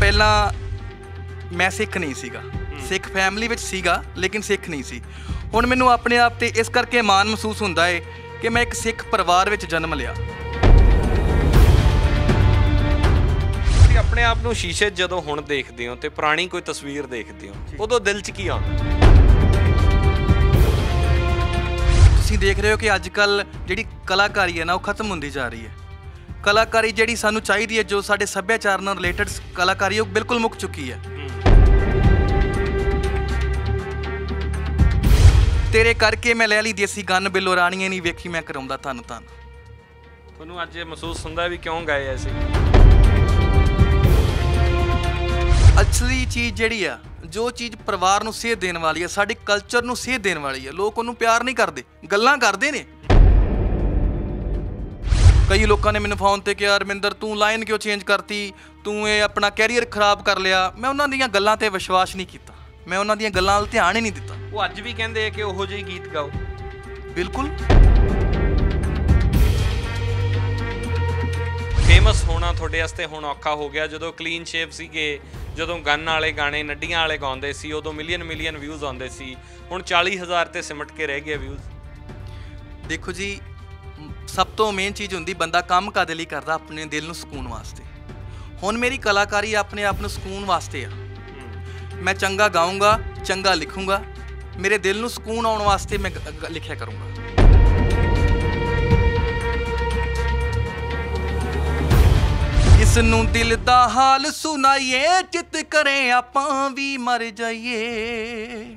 ਪਹਿਲਾਂ ਮੈਂ ਸਿੱਖ ਨਹੀਂ ਸੀਗਾ ਸਿੱਖ ਫੈਮਿਲੀ ਵਿੱਚ ਸੀਗਾ ਲੇਕਿਨ ਸਿੱਖ ਨਹੀਂ ਸੀ ਹੁਣ ਮੈਨੂੰ ਆਪਣੇ ਆਪ ਤੇ ਇਸ ਕਰਕੇ ਮਾਣ ਮਹਿਸੂਸ ਹੁੰਦਾ ਏ ਕਿ ਮੈਂ ਇੱਕ ਸਿੱਖ ਪਰਿਵਾਰ ਵਿੱਚ ਜਨਮ ਲਿਆ ਤੁਸੀਂ ਆਪਣੇ ਆਪ ਨੂੰ ਸ਼ੀਸ਼ੇ 'ਚ ਜਦੋਂ ਹੁਣ ਦੇਖਦੇ ਹੋ ਤੇ ਪੁਰਾਣੀ ਕੋਈ ਤਸਵੀਰ ਦੇਖਦੇ ਹੋ ਉਦੋਂ ਦਿਲ 'ਚ ਕੀ ਆਉਂਦਾ ਤੁਸੀਂ ਦੇਖ ਰਹੇ ਹੋ ਕਿ ਅੱਜ ਕੱਲ ਜਿਹੜੀ ਕਲਾਕਾਰੀ ਹੈ ਨਾ ਉਹ ਖਤਮ ਹੁੰਦੀ ਜਾ ਰਹੀ ਹੈ ਕਲਾਕਾਰੀ ਜਿਹੜੀ ਸਾਨੂੰ ਚਾਹੀਦੀ ਹੈ ਜੋ ਸਾਡੇ ਸੱਭਿਆਚਾਰ ਨਾਲ ਰਿਲੇਟਡ ਕਲਾਕਾਰੀ ਉਹ ਬਿਲਕੁਲ ਮੁੱਕ ਚੁੱਕੀ ਹੈ ਤੇਰੇ ਕਰਕੇ ਮੈਂ ਲੈ ਲਈ ਦੇਸੀ ਗੰਨ ਬਿੱਲੋ ਰਾਣੀਆਂ ਨਹੀਂ ਵੇਖੀ ਮੈਂ ਕਰਾਉਂਦਾ ਤੁਹਾਨੂੰ ਤਾਂ ਤੁਹਾਨੂੰ ਅੱਜ ਇਹ ਮਹਿਸੂਸ ਹੁੰਦਾ ਵੀ ਕਿਉਂ ਗਾਏ ਐਸੀ ਅਸਲੀ ਚੀਜ਼ ਜਿਹੜੀ ਆ ਜੋ ਚੀਜ਼ ਪਰਿਵਾਰ ਨੂੰ ਸੇਧ ਦੇਣ ਵਾਲੀ ਆ ਸਾਡੇ ਕਲਚਰ ਨੂੰ ਸੇਧ ਦੇਣ ਵਾਲੀ ਆ ਲੋਕ ਉਹਨੂੰ ਪਿਆਰ ਨਹੀਂ ਕਰਦੇ ਗੱਲਾਂ ਕਰਦੇ ਨੇ ਕਈ ਲੋਕਾਂ ਨੇ ਮੈਨੂੰ ਫੋਨ ਤੇ ਕਿਹਾ ਅਰਮਿੰਦਰ ਤੂੰ ਲਾਈਨ ਕਿਉਂ ਚੇਂਜ ਕਰਤੀ ਤੂੰ ਇਹ ਆਪਣਾ ਕੈਰੀਅਰ ਖਰਾਬ ਕਰ ਲਿਆ ਮੈਂ ਉਹਨਾਂ ਦੀਆਂ ਗੱਲਾਂ ਤੇ ਵਿਸ਼ਵਾਸ ਨਹੀਂ ਕੀਤਾ ਮੈਂ ਉਹਨਾਂ ਦੀਆਂ ਗੱਲਾਂ 'ਤੇ ਧਿਆਨ ਹੀ ਨਹੀਂ ਦਿੱਤਾ ਉਹ ਅੱਜ ਵੀ ਕਹਿੰਦੇ ਆ ਕਿ ਉਹੋ ਜਿਹੇ ਗੀਤ ਗਾਓ ਬਿਲਕੁਲ ਫੇਮਸ ਹੋਣਾ ਤੁਹਾਡੇ ਵਾਸਤੇ ਹੁਣ ਔਖਾ ਹੋ ਗਿਆ ਜਦੋਂ ਕਲੀਨ ਸ਼ੇਪ ਸੀਗੇ ਜਦੋਂ ਗੰਨ ਵਾਲੇ ਗਾਣੇ ਨੱਡੀਆਂ ਵਾਲੇ ਗਾਉਂਦੇ ਸੀ ਉਦੋਂ ਮਿਲੀਅਨ ਮਿਲੀਅਨ ਵਿਊਜ਼ ਆਉਂਦੇ ਸੀ ਹੁਣ 40000 ਤੇ ਸਿਮਟ ਕੇ ਰਹਿ ਗਏ ਵਿਊਜ਼ ਦੇਖੋ ਜੀ ਸਭ ਤੋਂ ਮੇਨ ਚੀਜ਼ ਹੁੰਦੀ ਬੰਦਾ ਕੰਮ ਕਾਦੇ ਲਈ ਕਰਦਾ ਆਪਣੇ ਦਿਲ ਨੂੰ ਸਕੂਨ ਵਾਸਤੇ ਹੁਣ ਮੇਰੀ ਕਲਾਕਾਰੀ ਆਪਣੇ ਆਪ ਨੂੰ ਸਕੂਨ ਵਾਸਤੇ ਆ ਮੈਂ ਚੰਗਾ ਗਾਉਂਗਾ ਚੰਗਾ ਲਿਖੂੰਗਾ ਮੇਰੇ ਦਿਲ ਨੂੰ ਸਕੂਨ ਆਉਣ ਵਾਸਤੇ ਮੈਂ ਲਿਖਿਆ ਕਰੂੰਗਾ ਇਸ ਨੂੰ ਦਿਲ ਦਾ ਹਾਲ ਸੁਣਾਈਏ ਚਿਤ ਕਰੇ ਆਪਾਂ ਵੀ ਮਰ ਜਾਈਏ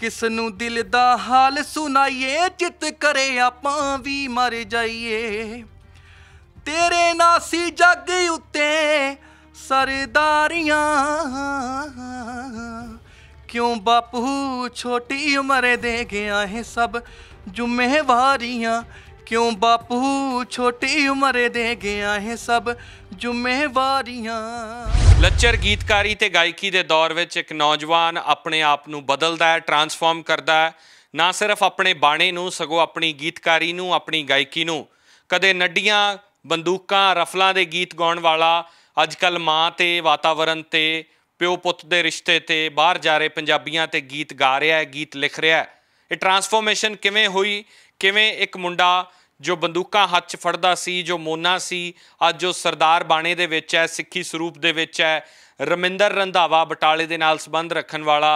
ਕਿਸ ਨੂੰ ਦਿਲ ਦਾ ਹਾਲ ਸੁਣਾਈਏ ਚਿਤ ਕਰੇ ਆਪਾਂ ਵੀ ਮਰ ਜਾਈਏ ਤੇਰੇ ਨਾਸੀ ਜੱਗ ਉੱਤੇ ਸਰਦਾਰੀਆਂ ਕਿਉਂ ਬਾਪੂ ਛੋਟੀ ਉਮਰ ਦੇ ਗਿਆ ਹੈ ਸਭ ਜ਼ਿੰਮੇਵਾਰੀਆਂ ਕਿਉਂ ਬਾਪੂ ਛੋਟੀ ਉਮਰ ਦੇ ਗਿਆ ਹੈ ਸਭ ਜ਼ਿੰਮੇਵਾਰੀਆਂ ਲੱਚਰ ਗੀਤਕਾਰੀ ਤੇ ਗਾਇਕੀ ਦੇ ਦੌਰ ਵਿੱਚ ਇੱਕ ਨੌਜਵਾਨ ਆਪਣੇ ਆਪ ਨੂੰ ਬਦਲਦਾ ਹੈ ਟਰਾਂਸਫਾਰਮ ਕਰਦਾ ਹੈ ਨਾ ਸਿਰਫ ਆਪਣੇ ਬਾਣੇ ਨੂੰ ਸਗੋਂ ਆਪਣੀ ਗੀਤਕਾਰੀ ਨੂੰ ਆਪਣੀ ਗਾਇਕੀ ਨੂੰ ਕਦੇ ਨੱਡੀਆਂ ਬੰਦੂਕਾਂ ਰਫਲਾਂ ਦੇ ਗੀਤ ਗਾਉਣ ਵਾਲਾ ਅੱਜਕੱਲ ਮਾਂ ਤੇ ਵਾਤਾਵਰਣ ਤੇ ਪਿਓ ਪੁੱਤ ਦੇ ਰਿਸ਼ਤੇ ਤੇ ਬਾਹਰ ਜਾ ਰਹੇ ਪੰਜਾਬੀਆਂ ਤੇ ਗੀਤ ਗਾ ਰਿਹਾ ਹੈ ਗੀਤ ਲਿਖ ਰਿਹਾ ਹੈ ਇਹ ਟਰਾਂਸਫਾਰਮੇਸ਼ਨ ਕਿਵੇਂ ਹੋਈ ਕਿਵੇਂ ਇੱਕ ਮੁੰਡਾ ਜੋ ਬੰਦੂਕਾਂ ਹੱਥ 'ਚ ਫੜਦਾ ਸੀ ਜੋ ਮੋਨਾ ਸੀ ਅੱਜ ਜੋ ਸਰਦਾਰ ਬਾਣੇ ਦੇ ਵਿੱਚ ਹੈ ਸਿੱਖੀ ਸਰੂਪ ਦੇ ਵਿੱਚ ਹੈ ਰਮਿੰਦਰ ਰੰਧਾਵਾ ਬਟਾਲੇ ਦੇ ਨਾਲ ਸੰਬੰਧ ਰੱਖਣ ਵਾਲਾ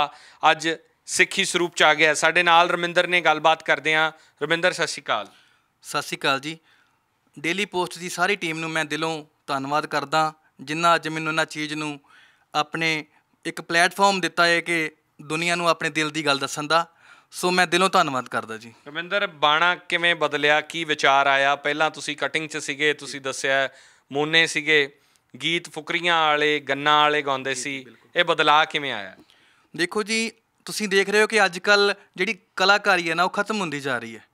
ਅੱਜ ਸਿੱਖੀ ਸਰੂਪ ਚ ਆ ਗਿਆ ਸਾਡੇ ਨਾਲ ਰਮਿੰਦਰ ਨੇ ਗੱਲਬਾਤ ਕਰਦੇ ਆ ਰਮਿੰਦਰ ਸਤਿ ਸ਼੍ਰੀ ਅਕਾਲ ਸਤਿ ਸ਼੍ਰੀ ਅਕਾਲ ਜੀ ਡੇਲੀ ਪੋਸਟ ਦੀ ਸਾਰੀ ਟੀਮ ਨੂੰ ਮੈਂ ਦਿਲੋਂ ਧੰਨਵਾਦ ਕਰਦਾ ਜਿਨ੍ਹਾਂ ਅੱਜ ਮੈਨੂੰ ਇਹਨਾਂ ਚੀਜ਼ ਨੂੰ ਆਪਣੇ ਇੱਕ ਪਲੇਟਫਾਰਮ ਦਿੱਤਾ ਹੈ ਕਿ ਦੁਨੀਆ ਨੂੰ ਆਪਣੇ ਦਿਲ ਦੀ ਗੱਲ ਦੱਸਣ ਦਾ ਸੋ ਮੈਂ ਦਿਲੋਂ ਧੰਨਵਾਦ ਕਰਦਾ ਜੀ ਰਮਿੰਦਰ ਬਾਣਾ ਕਿਵੇਂ ਬਦਲਿਆ ਕੀ ਵਿਚਾਰ ਆਇਆ ਪਹਿਲਾਂ ਤੁਸੀਂ ਕਟਿੰਗ 'ਚ ਸੀਗੇ ਤੁਸੀਂ ਦੱਸਿਆ ਮੋਨੇ ਸੀਗੇ ਗੀਤ ਫੁਕਰੀਆਂ ਵਾਲੇ ਗੰਨਾ ਵਾਲੇ ਗਾਉਂਦੇ ਸੀ ਇਹ ਬਦਲਾਅ ਕਿਵੇਂ ਆਇਆ ਦੇਖੋ ਜੀ ਤੁਸੀਂ ਦੇਖ ਰਹੇ ਹੋ ਕਿ ਅੱਜ ਕੱਲ ਜਿਹੜੀ ਕਲਾਕਾਰੀ ਹੈ ਨਾ ਉਹ ਖਤਮ ਹੁੰਦੀ ਜਾ ਰਹੀ ਹੈ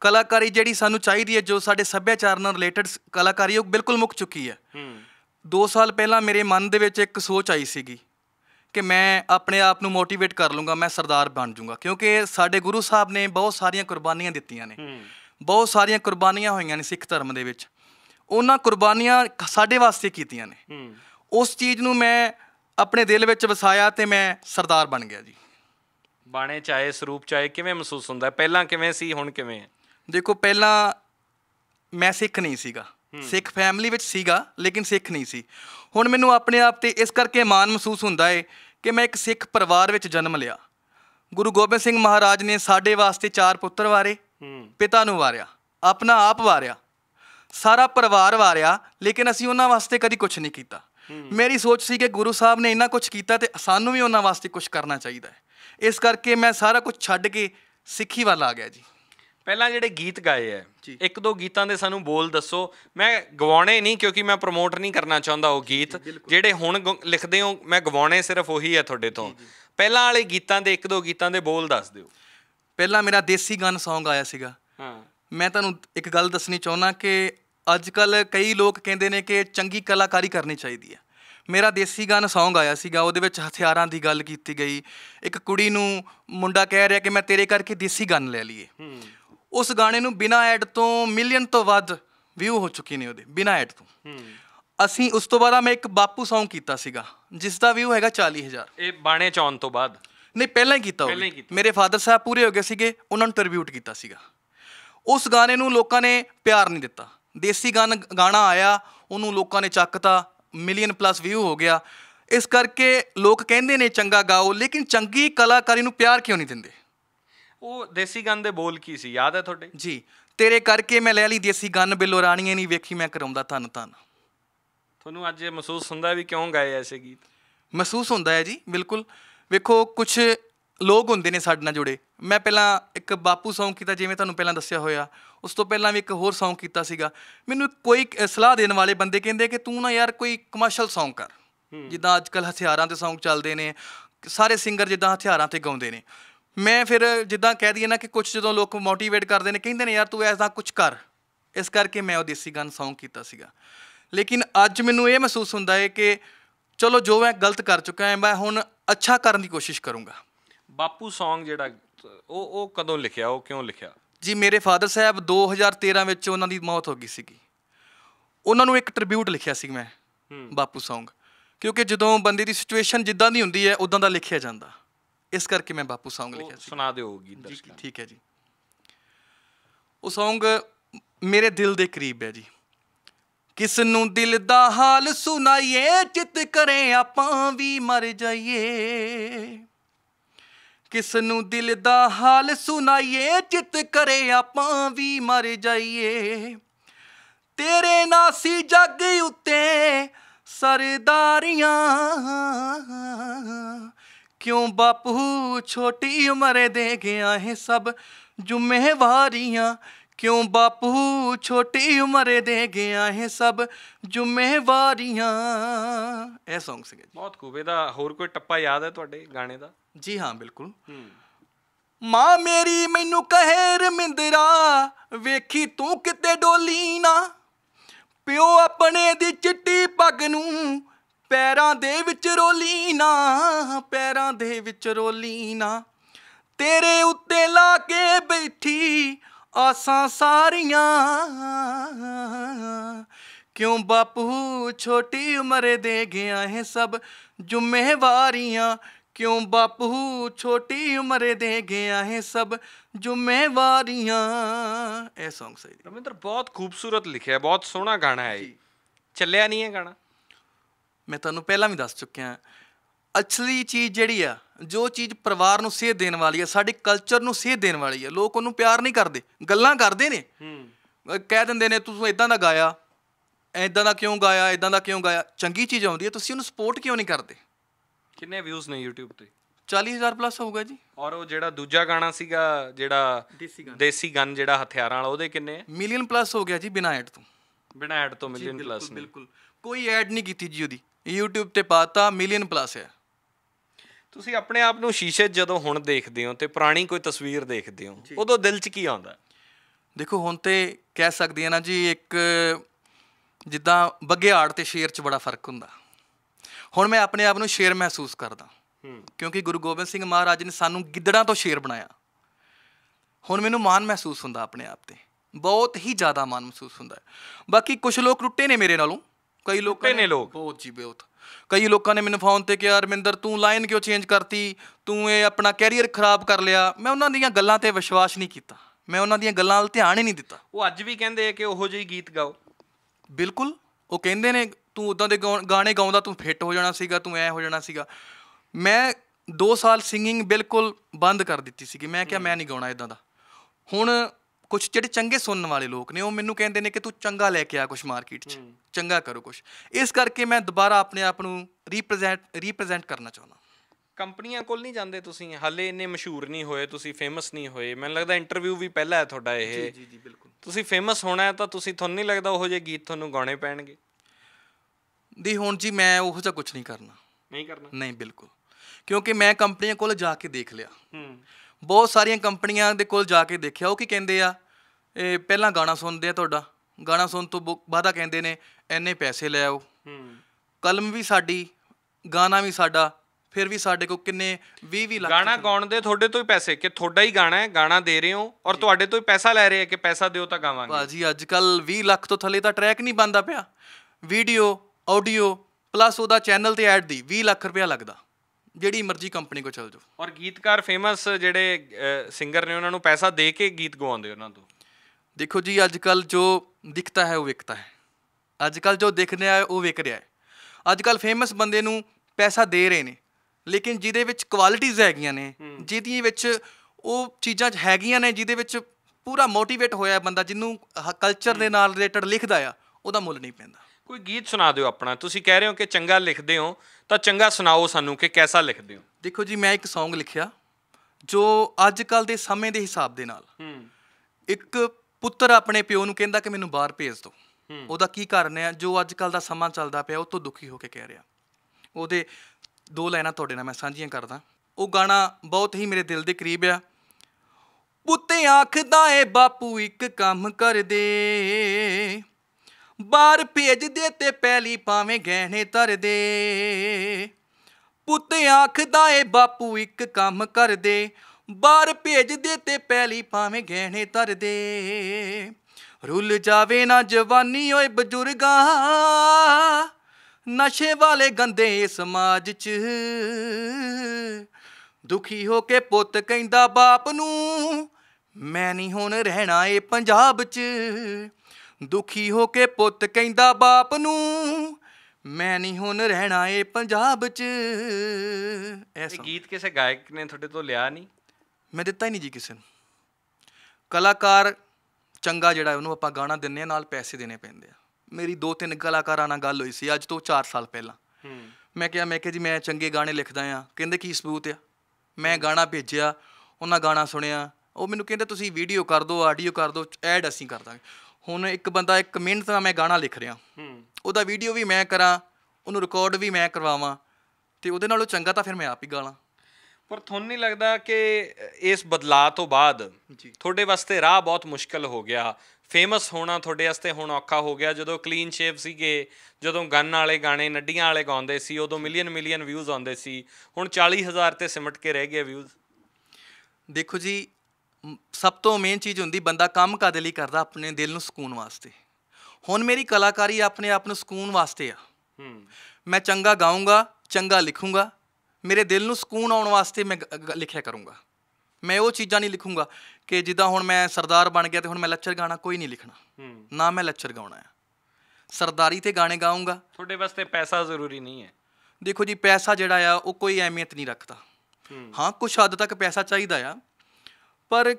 ਕਲਾਕਾਰੀ ਜਿਹੜੀ ਸਾਨੂੰ ਚਾਹੀਦੀ ਹੈ ਜੋ ਸਾਡੇ ਸੱਭਿਆਚਾਰ ਨਾਲ ਰਿਲੇਟਡ ਕਲਾਕਾਰੀ ਉਹ ਬਿਲਕੁਲ ਮੁੱਕ ਚੁੱਕੀ ਹੈ ਹੂੰ 2 ਸਾਲ ਪਹਿਲਾਂ ਮੇਰੇ ਮਨ ਦੇ ਵਿੱਚ ਇੱਕ ਸੋਚ ਆਈ ਸੀਗੀ ਕਿ ਮੈਂ ਆਪਣੇ ਆਪ ਨੂੰ ਮੋਟੀਵੇਟ ਕਰ ਲੂੰਗਾ ਮੈਂ ਸਰਦਾਰ ਬਣ ਜਾਊਂਗਾ ਕਿਉਂਕਿ ਸਾਡੇ ਗੁਰੂ ਸਾਹਿਬ ਨੇ ਬਹੁਤ ਸਾਰੀਆਂ ਕੁਰਬਾਨੀਆਂ ਦਿੱਤੀਆਂ ਨੇ ਬਹੁਤ ਸਾਰੀਆਂ ਕੁਰਬਾਨੀਆਂ ਹੋਈਆਂ ਨੇ ਸਿੱਖ ਧਰਮ ਦੇ ਵਿੱਚ ਉਹਨਾਂ ਕੁਰਬਾਨੀਆਂ ਸਾਡੇ ਵਾਸਤੇ ਕੀਤੀਆਂ ਨੇ ਉਸ ਚੀਜ਼ ਨੂੰ ਮੈਂ ਆਪਣੇ ਦਿਲ ਵਿੱਚ ਵਸਾਇਆ ਤੇ ਮੈਂ ਸਰਦਾਰ ਬਣ ਗਿਆ ਜੀ ਬਾਣੇ ਚਾਏ ਸਰੂਪ ਚਾਏ ਕਿਵੇਂ ਮਹਿਸੂਸ ਹੁੰਦਾ ਪਹਿਲਾਂ ਕਿਵੇਂ ਸੀ ਹੁਣ ਕਿਵੇਂ ਹੈ ਦੇਖੋ ਪਹਿਲਾਂ ਮੈਂ ਸਿੱਖ ਨਹੀਂ ਸੀਗਾ ਸਿੱਖ ਫੈਮਿਲੀ ਵਿੱਚ ਸੀਗਾ ਲੇਕਿਨ ਸਿੱਖ ਨਹੀਂ ਸੀ ਹੁਣ ਮੈਨੂੰ ਆਪਣੇ ਆਪ ਤੇ ਇਸ ਕਰਕੇ ਮਾਣ ਮਹਿਸੂਸ ਹੁੰਦਾ ਏ ਕਿ ਮੈਂ ਇੱਕ ਸਿੱਖ ਪਰਿਵਾਰ ਵਿੱਚ ਜਨਮ ਲਿਆ ਗੁਰੂ ਗੋਬਿੰਦ ਸਿੰਘ ਮਹਾਰਾਜ ਨੇ ਸਾਡੇ ਵਾਸਤੇ ਚਾਰ ਪੁੱਤਰ ਵਾਰੇ ਪਿਤਾ ਨੂੰ ਵਾਰਿਆ ਆਪਣਾ ਆਪ ਵਾਰਿਆ ਸਾਰਾ ਪਰਿਵਾਰ ਵਾਰਿਆ ਲੇਕਿਨ ਅਸੀਂ ਉਹਨਾਂ ਵਾਸਤੇ ਕਦੀ ਕੁਝ ਨਹੀਂ ਕੀਤਾ ਮੇਰੀ ਸੋਚ ਸੀ ਕਿ ਗੁਰੂ ਸਾਹਿਬ ਨੇ ਇੰਨਾ ਕੁਝ ਕੀਤਾ ਤੇ ਸਾਨੂੰ ਵੀ ਉਹਨਾਂ ਵਾਸਤੇ ਕੁਝ ਕਰਨਾ ਚਾਹੀਦਾ ਹੈ ਇਸ ਕਰਕੇ ਮੈਂ ਸਾਰਾ ਕੁਝ ਛੱਡ ਕੇ ਸਿੱਖੀ ਵੱਲ ਆ ਗਿਆ ਜੀ ਪਹਿਲਾਂ ਜਿਹੜੇ ਗੀਤ ਗਾਏ ਐ ਇੱਕ ਦੋ ਗੀਤਾਂ ਦੇ ਸਾਨੂੰ ਬੋਲ ਦੱਸੋ ਮੈਂ ਗਵਾਉਣੇ ਨਹੀਂ ਕਿਉਂਕਿ ਮੈਂ ਪ੍ਰਮੋਟ ਨਹੀਂ ਕਰਨਾ ਚਾਹੁੰਦਾ ਉਹ ਗੀਤ ਜਿਹੜੇ ਹੁਣ ਲਿਖਦੇ ਹੋ ਮੈਂ ਗਵਾਉਣੇ ਸਿਰਫ ਉਹੀ ਐ ਤੁਹਾਡੇ ਤੋਂ ਪਹਿਲਾਂ ਵਾਲੇ ਗੀਤਾਂ ਦੇ ਇੱਕ ਦੋ ਗੀਤਾਂ ਦੇ ਬੋਲ ਦੱਸ ਦਿਓ ਪਹਿਲਾਂ ਮੇਰਾ ਦੇਸੀ ਗਨ Song ਆਇਆ ਸੀਗਾ ਹਾਂ ਮੈਂ ਤੁਹਾਨੂੰ ਇੱਕ ਗੱਲ ਦੱਸਣੀ ਚਾਹੁੰਦਾ ਕਿ ਅੱਜ ਕੱਲ ਕਈ ਲੋਕ ਕਹਿੰਦੇ ਨੇ ਕਿ ਚੰਗੀ ਕਲਾਕਾਰੀ ਕਰਨੀ ਚਾਹੀਦੀ ਹੈ ਮੇਰਾ ਦੇਸੀ ਗਨ Song ਆਇਆ ਸੀਗਾ ਉਹਦੇ ਵਿੱਚ ਹਥਿਆਰਾਂ ਦੀ ਗੱਲ ਕੀਤੀ ਗਈ ਇੱਕ ਕੁੜੀ ਨੂੰ ਮੁੰਡਾ ਕਹਿ ਰਿਹਾ ਕਿ ਮੈਂ ਤੇਰੇ ਕਰਕੇ ਦੇਸੀ ਗਨ ਲੈ ਲਈਏ ਉਸ ਗਾਣੇ ਨੂੰ ਬਿਨਾ ਐਡ ਤੋਂ ਮਿਲੀਅਨ ਤੋਂ ਵੱਧ ਵਿਊ ਹੋ ਚੁੱਕੀ ਨੇ ਉਹਦੇ ਬਿਨਾ ਐਡ ਤੋਂ ਅਸੀਂ ਉਸ ਤੋਂ ਬਾਅਦ ਮੈਂ ਇੱਕ ਬਾਪੂ Song ਕੀਤਾ ਸੀਗਾ ਜਿਸ ਦਾ ਵਿਊ ਹੈਗਾ 40000 ਇਹ ਬਾਣੇ ਚੌਨ ਤੋਂ ਬਾਅਦ ਨਹੀਂ ਪਹਿਲਾਂ ਹੀ ਕੀਤਾ ਹੋਵੇ ਮੇਰੇ ਫਾਦਰ ਸਾਹਿਬ ਪੂਰੇ ਹੋ ਗਏ ਸੀਗੇ ਉਹਨਾਂ ਨੂੰ ਟ੍ਰਿਬਿਊਟ ਕੀਤਾ ਸੀਗਾ ਉਸ ਗਾਣੇ ਨੂੰ ਲੋਕਾਂ ਨੇ ਪਿਆਰ ਨਹੀਂ ਦਿੱਤਾ ਦੇਸੀ ਗਾਣਾ ਗਾਣਾ ਆਇਆ ਉਹਨੂੰ ਲੋਕਾਂ ਨੇ ਚੱਕਤਾ ਮਿਲੀਅਨ ਪਲੱਸ ਵਿਊ ਹੋ ਗਿਆ ਇਸ ਕਰਕੇ ਲੋਕ ਕਹਿੰਦੇ ਨੇ ਚੰਗਾ ਗਾਓ ਲੇਕਿਨ ਚੰਗੀ ਕਲਾਕਾਰੀ ਨੂੰ ਪਿਆਰ ਕਿਉਂ ਨਹੀਂ ਦਿੰਦੇ ਉਹ ਦੇਸੀ ਗਨ ਦੇ ਬੋਲ ਕੀ ਸੀ ਯਾਦ ਹੈ ਤੁਹਾਡੇ ਜੀ ਤੇਰੇ ਕਰਕੇ ਮੈਂ ਲੈ ਲਈ ਦੇਸੀ ਗਨ ਬਿੱਲੋ ਰਾਣੀਆਂ ਨਹੀਂ ਵੇਖੀ ਮੈਂ ਕਰਾਉਂਦਾ ਤਨ ਤਨ ਤੁਹਾਨੂੰ ਅੱਜ ਇਹ ਮਹਿਸੂਸ ਹੁੰਦਾ ਵੀ ਕਿਉਂ ਗਾਏ ਐਸੇ ਗੀਤ ਮਹਿਸੂਸ ਹੁੰਦਾ ਹੈ ਜੀ ਬਿਲਕੁਲ ਵੇਖੋ ਕੁਝ ਲੋਕ ਹੁੰਦੇ ਨੇ ਸਾਡੇ ਨਾਲ ਜੁੜੇ ਮੈਂ ਪਹਿਲਾਂ ਇੱਕ ਬਾਪੂ ਸੌਂਗ ਕੀਤਾ ਜਿਵੇਂ ਤੁਹਾਨੂੰ ਪਹਿਲਾਂ ਦੱਸਿਆ ਹੋਇਆ ਉਸ ਤੋਂ ਪਹਿਲਾਂ ਵੀ ਇੱਕ ਹੋਰ ਸੌਂਗ ਕੀਤਾ ਸੀਗਾ ਮੈਨੂੰ ਕੋਈ ਸਲਾਹ ਦੇਣ ਵਾਲੇ ਬੰਦੇ ਕਹਿੰਦੇ ਕਿ ਤੂੰ ਨਾ ਯਾਰ ਕੋਈ ਕਮਰਸ਼ੀਅਲ ਸੌਂਗ ਕਰ ਜਿੱਦਾਂ ਅੱਜਕੱਲ ਹਥਿਆਰਾਂ ਤੇ ਸੌਂਗ ਚੱਲਦੇ ਨੇ ਸਾਰੇ ਸਿੰਗਰ ਜਿੱਦਾਂ ਹਥਿਆਰਾਂ ਤੇ ਗਾਉਂਦੇ ਨੇ ਮੈਂ ਫਿਰ ਜਿੱਦਾਂ ਕਹਿ ਦਈਏ ਨਾ ਕਿ ਕੁਝ ਜਦੋਂ ਲੋਕ ਮੋਟੀਵੇਟ ਕਰਦੇ ਨੇ ਕਹਿੰਦੇ ਨੇ ਯਾਰ ਤੂੰ ਐਸਾ ਕੁਝ ਕਰ ਇਸ ਕਰਕੇ ਮੈਂ ਉਹ ਦੇਸੀ ਗਨ ਸੌਂਗ ਕੀਤਾ ਸੀਗਾ ਲੇਕਿਨ ਅੱਜ ਮੈਨੂੰ ਇਹ ਮਹਿਸੂਸ ਹੁੰਦਾ ਹੈ ਕਿ ਚਲੋ ਜੋ ਮੈਂ ਗਲਤ ਕਰ ਚੁੱਕਾ ਹਾਂ ਮੈਂ ਹੁਣ ਅੱਛਾ ਕਰਨ ਦੀ ਕੋਸ਼ਿਸ਼ ਕਰੂੰਗਾ ਬਾਪੂ Song ਜਿਹੜਾ ਉਹ ਉਹ ਕਦੋਂ ਲਿਖਿਆ ਉਹ ਕਿਉਂ ਲਿਖਿਆ ਜੀ ਮੇਰੇ ਫਾਦਰ ਸਾਹਿਬ 2013 ਵਿੱਚ ਉਹਨਾਂ ਦੀ ਮੌਤ ਹੋ ਗਈ ਸੀਗੀ ਉਹਨਾਂ ਨੂੰ ਇੱਕ ਟ੍ਰਿਬਿਊਟ ਲਿਖਿਆ ਸੀ ਮੈਂ ਬਾਪੂ Song ਕਿਉਂਕਿ ਜਦੋਂ ਬੰਦੇ ਦੀ ਸਿਚੁਏਸ਼ਨ ਜਿੱਦਾਂ ਦੀ ਹੁੰਦੀ ਹੈ ਉਦਾਂ ਦਾ ਲਿਖਿਆ ਜਾਂਦਾ ਇਸ ਕਰਕੇ ਮੈਂ ਬਾਪੂ Song ਲਿਖਿਆ ਸੀ ਸੁਣਾ ਦਿਓ ਗੀਤ ਦਰਸ਼ਕਾਂ ਠੀਕ ਹੈ ਜੀ ਉਹ Song ਮੇਰੇ ਦਿਲ ਦੇ ਕਰੀਬ ਹੈ ਜੀ ਕਿਸ ਨੂੰ ਦਿਲ ਦਾ ਹਾਲ ਸੁਣਾਈਏ ਚਿਤ ਕਰੇ ਆਪਾਂ ਵੀ ਮਰ ਜਾਈਏ ਕਿਸ ਨੂੰ ਦਿਲ ਦਾ ਹਾਲ ਸੁਣਾਈਏ ਚਿਤ ਕਰੇ ਆਪਾਂ ਵੀ ਮਰ ਜਾਈਏ ਤੇਰੇ ਨਾਸੀ ਜੱਗ ਉੱਤੇ ਸਰਦਾਰੀਆਂ ਕਿਉਂ ਬਾਪੂ ਛੋਟੀ ਉਮਰ ਦੇ ਗਿਆ ਹੈ ਸਭ ਜ਼ਿੰਮੇਵਾਰੀਆਂ ਕਿਉਂ ਬਾਪੂ ਛੋਟੀ ਉਮਰ ਦੇ ਗਿਆ ਹੈ ਸਭ ਜ਼ਿੰਮੇਵਾਰੀਆਂ ਇਹ Song ਸੀ ਬਹੁਤ ਖੂਬ ਦਾ ਹੋਰ ਕੋਈ ਟੱਪਾ ਯਾਦ ਹੈ ਤੁਹਾਡੇ ਗਾਣੇ ਦਾ ਜੀ ਹਾਂ ਬਿਲਕੁਲ ਮਾਂ ਮੇਰੀ ਮੈਨੂੰ ਕਹੇ ਰਮਿੰਦਰਾ ਵੇਖੀ ਤੂੰ ਕਿਤੇ ਡੋਲੀ ਨਾ ਪਿਓ ਆਪਣੇ ਦੀ ਚਿੱਟੀ ਪੱਗ ਨੂੰ ਪੈਰਾਂ ਦੇ ਵਿੱਚ ਰੋਲੀ ਨਾ ਪੈਰਾਂ ਦੇ ਵਿੱਚ ਰੋਲੀ ਨਾ ਤੇਰੇ ਉੱਤੇ ਲਾ ਕੇ ਬੈਠੀ ਆਸਾਂ ਸਾਰੀਆਂ ਕਿਉਂ ਬਾਪੂ ਛੋਟੀ ਉਮਰ ਦੇ ਗਿਆ ਹੈ ਸਭ ਜ਼ਿੰਮੇਵਾਰੀਆਂ ਕਿਉਂ ਬਾਪੂ ਛੋਟੀ ਉਮਰ ਦੇ ਗਿਆ ਹੈ ਸਭ ਜ਼ਿੰਮੇਵਾਰੀਆਂ ਇਹ Song ਸਹੀ ਰਮਿੰਦਰ ਬਹੁਤ ਖੂਬਸੂਰਤ ਲਿਖਿਆ ਬਹੁਤ ਸੋਹਣਾ ਗਾਣਾ ਹੈ ਚੱਲਿਆ ਨਹੀਂ ਹੈ ਗਾਣਾ ਮੈਂ ਤੁਹਾਨੂੰ ਪਹਿਲਾਂ ਵੀ ਦੱਸ ਚੁੱਕਿਆ ਅਸਲੀ ਚੀਜ਼ ਜਿਹੜੀ ਆ ਜੋ ਚੀਜ਼ ਪਰਿਵਾਰ ਨੂੰ ਸੇਧ ਦੇਣ ਵਾਲੀ ਆ ਸਾਡੇ ਕਲਚਰ ਨੂੰ ਸੇਧ ਦੇਣ ਵਾਲੀ ਆ ਲੋਕ ਉਹਨੂੰ ਪਿਆਰ ਨਹੀਂ ਕਰਦੇ ਗੱਲਾਂ ਕਰਦੇ ਨੇ ਹੂੰ ਕਹਿ ਦਿੰਦੇ ਨੇ ਤੂੰ ਇਦਾਂ ਦਾ ਗਾਇਆ ਇਦਾਂ ਦਾ ਕਿਉਂ ਗਾਇਆ ਇਦਾਂ ਦਾ ਕਿਉਂ ਗਾਇਆ ਚੰਗੀ ਚੀਜ਼ ਆਉਂਦੀ ਆ ਤੁਸੀਂ ਉਹਨੂੰ ਸਪੋਰਟ ਕਿਉਂ ਨਹੀਂ ਕਰਦੇ ਕਿੰਨੇ ਵਿਊਜ਼ ਨੇ YouTube ਤੇ 40000 ਪਲੱਸ ਹੋਊਗਾ ਜੀ ਔਰ ਉਹ ਜਿਹੜਾ ਦੂਜਾ ਗਾਣਾ ਸੀਗਾ ਜਿਹੜਾ ਦੇਸੀ ਗਨ ਜਿਹੜਾ ਹਥਿਆਰਾਂ ਵਾਲਾ ਉਹਦੇ ਕਿੰਨੇ ਮਿਲੀਅਨ ਪਲੱਸ ਹੋ ਗਿਆ ਜੀ ਬਿਨਾ ਐਡ ਤੋਂ ਬਿਨਾ ਐਡ ਤੋਂ ਮਿਲੀਅਨ ਪਲੱਸ ਬਿਲਕੁਲ ਕੋਈ ਐਡ ਨਹੀਂ ਕੀਤੀ ਜੀ ਉਹਦੀ YouTube ਤੇ ਪਾਤਾ ਮਿਲੀਅਨ ਪਲੱਸ ਹੈ ਤੁਸੀਂ ਆਪਣੇ ਆਪ ਨੂੰ ਸ਼ੀਸ਼ੇ 'ਚ ਜਦੋਂ ਹੁਣ ਦੇਖਦੇ ਹੋ ਤੇ ਪੁਰਾਣੀ ਕੋਈ ਤਸਵੀਰ ਦੇਖਦੇ ਹੋ ਉਦੋਂ ਦਿਲ 'ਚ ਕੀ ਆਉਂਦਾ ਦੇਖੋ ਹੁਣ ਤੇ ਕਹਿ ਸਕਦੇ ਆ ਨਾ ਜੀ ਇੱਕ ਜਿੱਦਾਂ ਬਗਿਆੜ ਤੇ ਸ਼ੇਰ 'ਚ ਬੜਾ ਫਰਕ ਹੁੰਦਾ ਹੁਣ ਮੈਂ ਆਪਣੇ ਆਪ ਨੂੰ ਸ਼ੇਰ ਮਹਿਸੂਸ ਕਰਦਾ ਕਿਉਂਕਿ ਗੁਰੂ ਗੋਬਿੰਦ ਸਿੰਘ ਮਹਾਰਾਜ ਨੇ ਸਾਨੂੰ ਗਿੱਦੜਾਂ ਤੋਂ ਸ਼ੇਰ ਬਣਾਇਆ ਹੁਣ ਮੈਨੂੰ ਮਾਣ ਮਹਿਸੂਸ ਹੁੰਦਾ ਆਪਣੇ ਆਪ ਤੇ ਬਹੁਤ ਹੀ ਜ਼ਿਆਦਾ ਮਾਣ ਮਹਿਸੂਸ ਹੁੰਦਾ ਬਾਕੀ ਕੁਝ ਲੋਕ ਰੁੱਟੇ ਨੇ ਮੇਰੇ ਨਾਲੋਂ ਕਈ ਲੋਕਾਂ ਨੇ ਲੋਕ ਬਹੁਤ ਜੀ ਬਹੁਤ ਕਈ ਲੋਕਾਂ ਨੇ ਮੈਨੂੰ ਫੋਨ ਤੇ ਕਿਹਾ ਅਰਮਿੰਦਰ ਤੂੰ ਲਾਈਨ ਕਿਉਂ ਚੇਂਜ ਕਰਤੀ ਤੂੰ ਇਹ ਆਪਣਾ ਕੈਰੀਅਰ ਖਰਾਬ ਕਰ ਲਿਆ ਮੈਂ ਉਹਨਾਂ ਦੀਆਂ ਗੱਲਾਂ ਤੇ ਵਿਸ਼ਵਾਸ ਨਹੀਂ ਕੀਤਾ ਮੈਂ ਉਹਨਾਂ ਦੀਆਂ ਗੱਲਾਂ 'ਤੇ ਧਿਆਨ ਹੀ ਨਹੀਂ ਦਿੱਤਾ ਉਹ ਅੱਜ ਵੀ ਕਹਿੰਦੇ ਆ ਕਿ ਉਹੋ ਜਿਹੇ ਗੀਤ ਗਾਓ ਬਿਲਕੁਲ ਉਹ ਕਹਿੰਦੇ ਨੇ ਤੂੰ ਉਦਾਂ ਦੇ ਗਾਣੇ ਗਾਉਂਦਾ ਤੂੰ ਫਿੱਟ ਹੋ ਜਾਣਾ ਸੀਗਾ ਤੂੰ ਐ ਹੋ ਜਾਣਾ ਸੀਗਾ ਮੈਂ 2 ਸਾਲ ਸਿੰਗਿੰਗ ਬਿਲਕੁਲ ਬੰਦ ਕਰ ਦਿੱਤੀ ਸੀਗੀ ਮੈਂ ਕਿਹਾ ਮੈਂ ਨਹੀਂ ਗਾਉਣਾ ਇਦਾਂ ਦਾ ਹੁਣ ਕੁਝ ਜਿਹੜੇ ਚੰਗੇ ਸੁਣਨ ਵਾਲੇ ਲੋਕ ਨੇ ਉਹ ਮੈਨੂੰ ਕਹਿੰਦੇ ਨੇ ਕਿ ਤੂੰ ਚੰਗਾ ਲੈ ਕੇ ਆ ਕੁਝ ਮਾਰਕੀਟ 'ਚ ਚੰਗਾ ਕਰੋ ਕੁਝ ਇਸ ਕਰਕੇ ਮੈਂ ਦੁਬਾਰਾ ਆਪਣੇ ਆਪ ਨੂੰ ਰਿਪਰੈਜ਼ੈਂਟ ਰਿਪਰੈਜ਼ੈਂਟ ਕਰਨਾ ਚਾਹੁੰਦਾ ਕੰਪਨੀਆਂ ਕੋਲ ਨਹੀਂ ਜਾਂਦੇ ਤੁਸੀਂ ਹਾਲੇ ਇੰਨੇ ਮਸ਼ਹੂਰ ਨਹੀਂ ਹੋਏ ਤੁਸੀਂ ਫੇਮਸ ਨਹੀਂ ਹੋਏ ਮੈਨੂੰ ਲੱਗਦਾ ਇੰਟਰਵਿਊ ਵੀ ਪਹਿਲਾ ਹੈ ਤੁਹਾਡਾ ਇਹ ਜੀ ਜੀ ਜੀ ਬਿਲਕੁਲ ਤੁਸੀਂ ਫੇਮਸ ਹੋਣਾ ਹੈ ਤਾਂ ਤੁਸੀਂ ਤੁਹਾਨੂੰ ਨਹੀਂ ਲੱਗਦਾ ਉਹੋ ਜਿਹੇ ਗੀਤ ਤੁਹਾਨੂੰ ਗਾਉਣੇ ਪੈਣਗੇ ਦੀ ਹੁਣ ਜੀ ਮੈਂ ਉਹੋ ਜਿਹਾ ਕੁਝ ਨਹੀਂ ਕਰਨਾ ਨਹੀਂ ਕਰਨਾ ਨਹੀਂ ਬਿਲਕੁਲ ਕਿਉਂਕਿ ਮੈਂ ਕੰਪਨੀਆਂ ਕੋਲ ਜਾ ਕੇ ਦੇਖ ਲਿਆ ਹੂੰ ਬਹੁਤ ਸਾਰੀਆਂ ਕੰਪਨੀਆਂ ਦੇ ਕੋਲ ਜਾ ਕੇ ਦੇਖਿਆ ਉਹ ਕੀ ਕਹਿੰਦੇ ਆ ਇਹ ਪਹਿਲਾਂ ਗਾਣਾ ਸੁਣਦੇ ਆ ਤੁਹਾਡਾ ਗਾਣਾ ਸੁਣ ਤੋਂ ਬਾਅਦਾ ਕਹਿੰਦੇ ਨੇ ਐਨੇ ਪੈਸੇ ਲੈ ਆਓ ਕਲਮ ਵੀ ਸਾਡੀ ਗਾਣਾ ਵੀ ਸਾਡਾ ਫਿਰ ਵੀ ਸਾਡੇ ਕੋ ਕਿੰਨੇ 20 20 ਲੱਖ ਗਾਣਾ ਗਾਉਣ ਦੇ ਤੁਹਾਡੇ ਤੋਂ ਹੀ ਪੈਸੇ ਕਿ ਤੁਹਾਡਾ ਹੀ ਗਾਣਾ ਹੈ ਗਾਣਾ ਦੇ ਰਹੇ ਹੋ ਔਰ ਤੁਹਾਡੇ ਤੋਂ ਹੀ ਪੈਸਾ ਲੈ ਰਹੇ ਹੈ ਕਿ ਪੈਸਾ ਦਿਓ ਤਾਂ ਗਾਵਾਂਗੇ ਬਾਜੀ ਅੱਜ ਕੱਲ 20 ਲੱਖ ਤੋਂ ਥੱਲੇ ਤਾਂ ਟਰੈਕ ਨਹੀਂ ਬੰਦਾ ਪਿਆ ਵੀਡੀਓ ਆਡੀਓ ਪਲੱਸ ਉਹਦਾ ਚੈਨਲ ਤੇ ਐਡ ਦੀ 20 ਲੱਖ ਰੁਪਿਆ ਲੱਗਦਾ ਜਿਹੜੀ ਮਰਜ਼ੀ ਕੰਪਨੀ ਕੋ ਚਲ ਜਾਓ ਔਰ ਗੀਤਕਾਰ ਫੇਮਸ ਜਿਹੜੇ ਸਿੰਗਰ ਨੇ ਉਹਨਾਂ ਨੂੰ ਪੈਸਾ ਦੇ ਕੇ ਗੀਤ ਗਵਾਉਂਦੇ ਉਹਨਾਂ ਤੋਂ ਦੇਖੋ ਜੀ ਅੱਜ ਕੱਲ ਜੋ ਦਿਖਤਾ ਹੈ ਉਹ ਵਿਕਤਾ ਹੈ ਅੱਜ ਕੱਲ ਜੋ ਦੇਖਨੇ ਆ ਉਹ ਵਿਕ ਰਿਹਾ ਹੈ ਅੱਜ ਕੱਲ ਫੇਮਸ ਬੰਦੇ ਨੂੰ ਪੈਸਾ ਦੇ ਰਹੇ ਨੇ ਲੇਕਿਨ ਜਿਹਦੇ ਵਿੱਚ ਕੁਆਲਿਟੀਜ਼ ਹੈਗੀਆਂ ਨੇ ਜਿਹਦੀਆਂ ਵਿੱਚ ਉਹ ਚੀਜ਼ਾਂ ਹੈਗੀਆਂ ਨੇ ਜਿਹਦੇ ਵਿੱਚ ਪੂਰਾ ਮੋਟੀਵੇਟ ਹੋਇਆ ਬੰਦਾ ਜਿਹਨੂੰ ਕਲਚਰ ਦੇ ਨਾਲ ਰਿਲੇਟਡ ਲਿਖਦਾ ਆ ਉਹਦਾ ਮੁੱਲ ਨਹੀਂ ਪੈਂਦਾ ਕੋਈ ਗੀਤ ਸੁਣਾ ਦਿਓ ਆਪਣਾ ਤੁਸੀਂ ਕਹਿ ਰਹੇ ਹੋ ਕਿ ਚੰਗਾ ਲਿਖਦੇ ਹੋ ਤਾਂ ਚੰਗਾ ਸੁਣਾਓ ਸਾਨੂੰ ਕਿ ਕਿਹਦਾ ਲਿਖਦੇ ਹੋ ਦੇਖੋ ਜੀ ਮੈਂ ਇੱਕ Song ਲਿਖਿਆ ਜੋ ਅੱਜ ਕੱਲ ਦੇ ਸਮੇਂ ਦੇ ਹਿਸਾਬ ਦੇ ਨਾਲ ਹੂੰ ਇੱਕ ਪੁੱਤਰ ਆਪਣੇ ਪਿਓ ਨੂੰ ਕਹਿੰਦਾ ਕਿ ਮੈਨੂੰ ਬਾਹਰ ਭੇਜ ਦਿਓ ਉਹਦਾ ਕੀ ਕਾਰਨ ਹੈ ਜੋ ਅੱਜ ਕੱਲ ਦਾ ਸਮਾਂ ਚੱਲਦਾ ਪਿਆ ਉਹ ਤੋਂ ਦੁਖੀ ਹੋ ਕੇ ਕਹਿ ਰਿਹਾ ਉਹਦੇ ਦੋ ਲਾਈਨਾਂ ਤੁਹਾਡੇ ਨਾਲ ਮੈਂ ਸਾਂਝੀਆਂ ਕਰਦਾ ਉਹ ਗਾਣਾ ਬਹੁਤ ਹੀ ਮੇਰੇ ਦਿਲ ਦੇ ਕਰੀਬ ਆ ਪੁੱਤੇ ਆਖਦਾ ਏ ਬਾਪੂ ਇੱਕ ਕੰਮ ਕਰ ਦੇ ਬਾਰ ਭੇਜ ਦੇ ਤੇ ਪਹਿਲੀ ਪਾਵੇਂ ਗਹਿਣੇ ਦੇ ਪੁੱਤ ਆਖਦਾ ਏ ਬਾਪੂ ਇੱਕ ਕੰਮ ਕਰ ਦੇ ਬਾਰ ਭੇਜ ਦੇ ਤੇ ਪਹਿਲੀ ਪਾਵੇਂ ਗਹਿਣੇ ਦੇ ਰੁੱਲ ਜਾਵੇ ਨਾ ਜਵਾਨੀ ਓਏ ਬਜ਼ੁਰਗਾ ਨਸ਼ੇ ਵਾਲੇ ਗੰਦੇ ਸਮਾਜ 'ਚ ਦੁਖੀ ਹੋ ਕੇ ਪੁੱਤ ਕਹਿੰਦਾ ਬਾਪ ਨੂੰ ਮੈਂ ਨਹੀਂ ਹੁਣ ਰਹਿਣਾ ਏ ਪੰਜਾਬ 'ਚ ਦੁਖੀ ਹੋ ਕੇ ਪੁੱਤ ਕਹਿੰਦਾ ਬਾਪ ਨੂੰ ਮੈਂ ਨਹੀਂ ਹੁਣ ਰਹਿਣਾ ਏ ਪੰਜਾਬ 'ਚ ਇਹ ਗੀਤ ਕਿਸੇ ਗਾਇਕ ਨੇ ਤੁਹਾਡੇ ਤੋਂ ਲਿਆ ਨਹੀਂ ਮੈਂ ਦਿੱਤਾ ਹੀ ਨਹੀਂ ਜੀ ਕਿਸੇ ਨੂੰ ਕਲਾਕਾਰ ਚੰਗਾ ਜਿਹੜਾ ਉਹਨੂੰ ਆਪਾਂ ਗਾਣਾ ਦਿੰਨੇ ਆ ਨਾਲ ਪੈਸੇ ਦੇਣੇ ਪੈਂਦੇ ਆ ਮੇਰੀ ਦੋ ਤਿੰਨ ਕਲਾਕਾਰਾਂ ਨਾਲ ਗੱਲ ਹੋਈ ਸੀ ਅੱਜ ਤੋਂ 4 ਸਾਲ ਪਹਿਲਾਂ ਮੈਂ ਕਿਹਾ ਮੈਂ ਕਿਹਾ ਜੀ ਮੈਂ ਚੰਗੇ ਗਾਣੇ ਲਿਖਦਾ ਆ ਕਹਿੰਦੇ ਕੀ ਸਬੂਤ ਆ ਮੈਂ ਗਾਣਾ ਭੇਜਿਆ ਉਹਨਾਂ ਗਾਣਾ ਸੁਣਿਆ ਉਹ ਮੈਨੂੰ ਕਹਿੰਦੇ ਤੁਸੀਂ ਵੀਡੀਓ ਕਰ ਦਿਓ ਆਡੀਓ ਕਰ ਦਿਓ ਐਡ ਅਸੀਂ ਕਰ ਦਾਂਗੇ ਹੁਣ ਇੱਕ ਬੰਦਾ ਇੱਕ ਮਿੰਟ ਦਾ ਮੈਂ ਗਾਣਾ ਲਿਖ ਰਿਹਾ ਹੂੰ ਉਹਦਾ ਵੀਡੀਓ ਵੀ ਮੈਂ ਕਰਾਂ ਉਹਨੂੰ ਰਿਕਾਰਡ ਵੀ ਮੈਂ ਕਰਵਾਵਾਂ ਤੇ ਉਹਦੇ ਨਾਲੋਂ ਚੰਗਾ ਤਾਂ ਫਿਰ ਮੈਂ ਆਪ ਹੀ ਗਾਲਾਂ ਪਰ ਤੁਹਾਨੂੰ ਨਹੀਂ ਲੱਗਦਾ ਕਿ ਇਸ ਬਦਲਾਅ ਤੋਂ ਬਾਅਦ ਤੁਹਾਡੇ ਵਾਸਤੇ ਰਾਹ ਬਹੁਤ ਮੁਸ਼ਕਲ ਹੋ ਗਿਆ ਫੇਮਸ ਹੋਣਾ ਤੁਹਾਡੇ ਵਾਸਤੇ ਹੁਣ ਔਖਾ ਹੋ ਗਿਆ ਜਦੋਂ ਕਲੀਨ ਸ਼ੇਵ ਸੀਗੇ ਜਦੋਂ ਗਨ ਵਾਲੇ ਗਾਣੇ ਨੱਡੀਆਂ ਵਾਲੇ ਗਾਉਂਦੇ ਸੀ ਉਦੋਂ ਮਿਲੀਅਨ ਮਿਲੀਅਨ ਵਿਊਜ਼ ਆਉਂਦੇ ਸੀ ਹੁਣ 40000 ਤੇ ਸਿਮਟ ਕੇ ਰਹਿ ਗਏ ਵਿਊਜ਼ ਦੇਖੋ ਜੀ ਸਭ ਤੋਂ ਮੇਨ ਚੀਜ਼ ਹੁੰਦੀ ਬੰਦਾ ਕੰਮ ਕਾਦੇ ਲਈ ਕਰਦਾ ਆਪਣੇ ਦਿਲ ਨੂੰ ਸਕੂਨ ਵਾਸਤੇ ਹੁਣ ਮੇਰੀ ਕਲਾਕਾਰੀ ਆਪਣੇ ਆਪ ਨੂੰ ਸਕੂਨ ਵਾਸਤੇ ਆ ਮੈਂ ਚੰਗਾ ਗਾਉਂਗਾ ਚੰਗਾ ਲਿਖੂੰਗਾ ਮੇਰੇ ਦਿਲ ਨੂੰ ਸਕੂਨ ਆਉਣ ਵਾਸਤੇ ਮੈਂ ਲਿਖਿਆ ਕਰੂੰਗਾ ਮੈਂ ਉਹ ਚੀਜ਼ਾਂ ਨਹੀਂ ਲਿਖੂੰਗਾ ਕਿ ਜਿੱਦਾਂ ਹੁਣ ਮੈਂ ਸਰਦਾਰ ਬਣ ਗਿਆ ਤੇ ਹੁਣ ਮੈਂ ਲੱਚਰ ਗਾਣਾ ਕੋਈ ਨਹੀਂ ਲਿਖਣਾ ਨਾ ਮੈਂ ਲੱਚਰ ਗਾਉਣਾ ਹੈ ਸਰਦਾਰੀ ਤੇ ਗਾਣੇ ਗਾਉਂਗਾ ਤੁਹਾਡੇ ਵਾਸਤੇ ਪੈਸਾ ਜ਼ਰੂਰੀ ਨਹੀਂ ਹੈ ਦੇਖੋ ਜੀ ਪੈਸਾ ਜਿਹੜਾ ਆ ਉਹ ਕੋਈ ਅਹਿਮੀਅਤ ਨਹੀਂ ਰੱਖਦਾ ਹਾਂ ਕੁਝ ਹੱਦ ਤੱਕ ਪੈਸਾ ਚਾਹੀਦਾ ਆ ਪਰ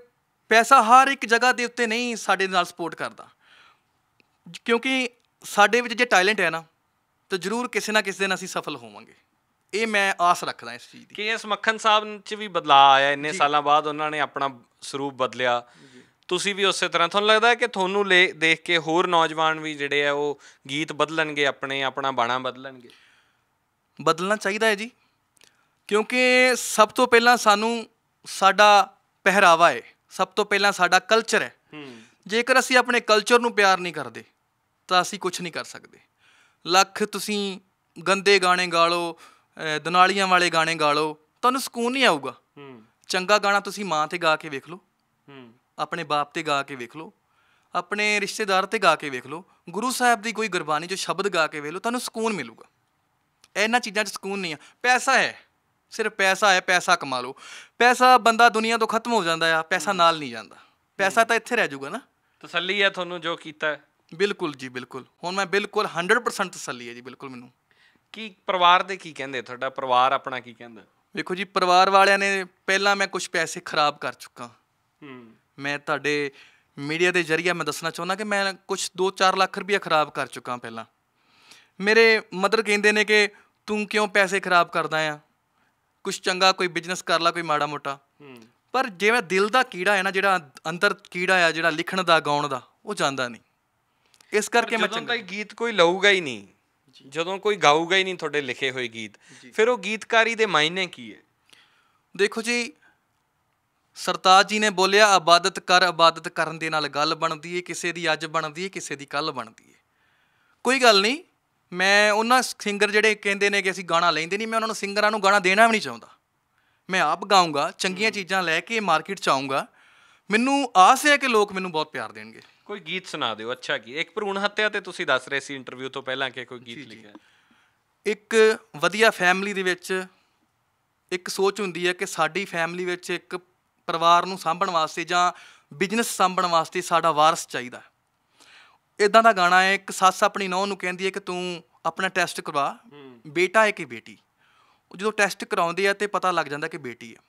ਪੈਸਾ ਹਰ ਇੱਕ ਜਗ੍ਹਾ ਦੇ ਉੱਤੇ ਨਹੀਂ ਸਾਡੇ ਨਾਲ ਸਪੋਰਟ ਕਰਦਾ ਕਿਉਂਕਿ ਸਾਡੇ ਵਿੱਚ ਜੇ ਟੈਲੈਂਟ ਹੈ ਨਾ ਤਾਂ ਜ਼ਰੂਰ ਕਿਸੇ ਨਾ ਕਿਸੇ ਦਿਨ ਅਸੀਂ ਸਫਲ ਹੋਵਾਂਗੇ ਇਹ ਮੈਂ ਆਸ ਰੱਖਦਾ ਇਸ ਚੀਜ਼ ਦੀ ਕੇ ਐਸ ਮੱਖਣ ਸਾਹਿਬ ਚ ਵੀ ਬਦਲਾਅ ਆਇਆ ਇੰਨੇ ਸਾਲਾਂ ਬਾਅਦ ਉਹਨਾਂ ਨੇ ਆਪਣਾ ਸਰੂਪ ਬਦਲਿਆ ਤੁਸੀਂ ਵੀ ਉਸੇ ਤਰ੍ਹਾਂ ਤੁਹਾਨੂੰ ਲੱਗਦਾ ਹੈ ਕਿ ਤੁਹਾਨੂੰ ਲੈ ਦੇਖ ਕੇ ਹੋਰ ਨੌਜਵਾਨ ਵੀ ਜਿਹੜੇ ਆ ਉਹ ਗੀਤ ਬਦਲਣਗੇ ਆਪਣੇ ਆਪਣਾ ਬਾਣਾ ਬਦਲਣਗੇ ਬਦਲਣਾ ਚਾਹੀਦਾ ਹੈ ਜੀ ਕਿਉਂਕਿ ਸਭ ਤੋਂ ਪਹਿਲਾਂ ਸਾਨੂੰ ਸਾਡਾ ਪਹਿਰਾਵਾ ਹੈ ਸਭ ਤੋਂ ਪਹਿਲਾਂ ਸਾਡਾ ਕਲਚਰ ਹੈ ਜੇਕਰ ਅਸੀਂ ਆਪਣੇ ਕਲਚਰ ਨੂੰ ਪਿਆਰ ਨਹੀਂ ਕਰਦੇ ਤਾਂ ਅਸੀਂ ਕੁਝ ਨਹੀਂ ਕਰ ਸਕਦੇ ਲੱਖ ਤੁਸੀਂ ਗੰਦੇ ਗਾਣੇ ਗਾ ਲਓ ਦਨਾਲੀਆਂ ਵਾਲੇ ਗਾਣੇ ਗਾ ਲਓ ਤੁਹਾਨੂੰ ਸਕੂਨ ਨਹੀਂ ਆਊਗਾ ਚੰਗਾ ਗਾਣਾ ਤੁਸੀਂ ਮਾਂ ਤੇ ਗਾ ਕੇ ਵੇਖ ਲਓ ਆਪਣੇ ਬਾਪ ਤੇ ਗਾ ਕੇ ਵੇਖ ਲਓ ਆਪਣੇ ਰਿਸ਼ਤੇਦਾਰ ਤੇ ਗਾ ਕੇ ਵੇਖ ਲਓ ਗੁਰੂ ਸਾਹਿਬ ਦੀ ਕੋਈ ਗੁਰਬਾਣੀ ਜੋ ਸ਼ਬਦ ਗਾ ਕੇ ਵੇਖ ਲਓ ਤੁਹਾਨੂੰ ਸਕੂਨ ਮਿਲੂਗਾ ਇਹਨਾਂ ਚੀਜ਼ਾਂ 'ਚ ਸਕੂਨ ਨਹੀਂ ਆ ਪੈਸਾ ਹੈ ਸਿਰਫ ਪੈਸਾ ਹੈ ਪੈਸਾ ਕਮਾ ਲਓ ਪੈਸਾ ਬੰਦਾ ਦੁਨੀਆ ਤੋਂ ਖਤਮ ਹੋ ਜਾਂਦਾ ਆ ਪੈਸਾ ਨਾਲ ਨਹੀਂ ਜਾਂਦਾ ਪੈਸਾ ਤਾਂ ਇੱਥੇ ਰਹਿ ਜਾਊਗਾ ਨਾ ਤਸੱਲੀ ਹੈ ਤੁਹਾਨੂੰ ਜੋ ਕੀਤਾ ਬਿਲਕੁਲ ਜੀ ਬਿਲਕੁਲ ਹੁਣ ਮੈਂ ਬਿਲਕੁਲ 100% ਤਸੱਲੀ ਹੈ ਜੀ ਬਿਲਕੁਲ ਮੈਨੂੰ ਕੀ ਪਰਿਵਾਰ ਦੇ ਕੀ ਕਹਿੰਦੇ ਤੁਹਾਡਾ ਪਰਿਵਾਰ ਆਪਣਾ ਕੀ ਕਹਿੰਦਾ ਵੇਖੋ ਜੀ ਪਰਿਵਾਰ ਵਾਲਿਆਂ ਨੇ ਪਹਿਲਾਂ ਮੈਂ ਕੁਝ ਪੈਸੇ ਖਰਾਬ ਕਰ ਚੁੱਕਾ ਹੂੰ ਮੈਂ ਤੁਹਾਡੇ ਮੀਡੀਆ ਦੇ ਜ਼ਰੀਏ ਮੈਂ ਦੱਸਣਾ ਚਾਹੁੰਦਾ ਕਿ ਮੈਂ ਕੁਝ 2-4 ਲੱਖ ਰੁਪਏ ਖਰਾਬ ਕਰ ਚੁੱਕਾ ਪਹਿਲਾਂ ਮੇਰੇ ਮਦਰ ਕਹਿੰਦੇ ਨੇ ਕਿ ਤੂੰ ਕਿਉਂ ਪੈਸੇ ਖਰਾਬ ਕਰਦਾ ਆ ਕੁਝ ਚੰਗਾ ਕੋਈ ਬਿਜ਼ਨਸ ਕਰ ਲਾ ਕੋਈ ਮਾੜਾ ਮੋਟਾ ਪਰ ਜਿਵੇਂ ਦਿਲ ਦਾ ਕੀੜਾ ਹੈ ਨਾ ਜਿਹੜਾ ਅੰਦਰ ਕੀੜਾ ਆ ਜਿਹੜਾ ਲਿਖਣ ਦਾ ਗਾਉਣ ਦਾ ਉਹ ਜਾਂਦਾ ਨਹੀਂ ਇਸ ਕਰਕੇ ਮੈਂ ਚੰਗਾ ਗੀਤ ਕੋਈ ਲਊਗਾ ਹੀ ਨਹੀਂ ਜਦੋਂ ਕੋਈ ਗਾਊਗਾ ਹੀ ਨਹੀਂ ਤੁਹਾਡੇ ਲਿਖੇ ਹੋਏ ਗੀਤ ਫਿਰ ਉਹ ਗੀਤਕਾਰੀ ਦੇ ਮਾਇਨੇ ਕੀ ਹੈ ਦੇਖੋ ਜੀ ਸਰਤਾਜ ਜੀ ਨੇ ਬੋਲਿਆ ਆਬਾਦਤ ਕਰ ਆਬਾਦਤ ਕਰਨ ਦੇ ਨਾਲ ਗੱਲ ਬਣਦੀ ਏ ਕਿਸੇ ਦੀ ਅੱਜ ਬਣਦੀ ਏ ਕਿਸੇ ਦੀ ਕੱਲ ਬਣਦੀ ਏ ਕੋਈ ਗੱਲ ਨਹੀਂ ਮੈਂ ਉਹਨਾਂ ਸਿੰਗਰ ਜਿਹੜੇ ਕਹਿੰਦੇ ਨੇ ਕਿ ਅਸੀਂ ਗਾਣਾ ਲੈਂਦੇ ਨਹੀਂ ਮੈਂ ਉਹਨਾਂ ਨੂੰ ਸਿੰਗਰਾਂ ਨੂੰ ਗਾਣਾ ਦੇਣਾ ਵੀ ਨਹੀਂ ਚਾਹੁੰਦਾ ਮੈਂ ਆਪ ਗਾਉਂਗਾ ਚੰਗੀਆਂ ਚੀਜ਼ਾਂ ਲੈ ਕੇ ਮਾਰਕੀਟ ਚ ਆਉਂਗਾ ਮੈਨੂੰ ਆਸ ਹੈ ਕਿ ਲੋਕ ਮੈਨੂੰ ਬਹੁਤ ਪਿਆਰ ਦੇਣਗੇ ਕੋਈ ਗੀਤ ਸੁਣਾ ਦਿਓ ਅੱਛਾ ਕੀ ਇੱਕ ਭਰੂਣ ਹੱਤਿਆ ਤੇ ਤੁਸੀਂ ਦੱਸ ਰਹੇ ਸੀ ਇੰਟਰਵਿਊ ਤੋਂ ਪਹਿਲਾਂ ਕਿ ਕੋਈ ਗੀਤ ਲਿਖਿਆ ਇੱਕ ਵਧੀਆ ਫੈਮਿਲੀ ਦੇ ਵਿੱਚ ਇੱਕ ਸੋਚ ਹੁੰਦੀ ਹੈ ਕਿ ਸਾਡੀ ਫੈਮਿਲੀ ਵਿੱਚ ਇੱਕ ਪਰਿਵਾਰ ਨੂੰ ਸਾਂਭਣ ਵਾਸਤੇ ਜਾਂ ਬਿਜ਼ਨਸ ਸਾਂਭਣ ਵਾਸਤੇ ਸਾਡਾ ਵਾਰਸ ਚਾਹੀਦਾ ਇਦਾਂ ਦਾ ਗਾਣਾ ਹੈ ਇੱਕ ਸੱਸ ਆਪਣੀ ਨੌਂ ਨੂੰ ਕਹਿੰਦੀ ਹੈ ਕਿ ਤੂੰ ਆਪਣਾ ਟੈਸਟ ਕਰਵਾ ਬੇਟਾ ਹੈ ਕਿ ਬੇਟੀ ਉਹ ਜਦੋਂ ਟੈਸਟ ਕਰਾਉਂਦੇ ਆ ਤੇ ਪਤਾ ਲੱਗ ਜਾਂਦਾ ਕਿ ਬੇਟੀ ਹੈ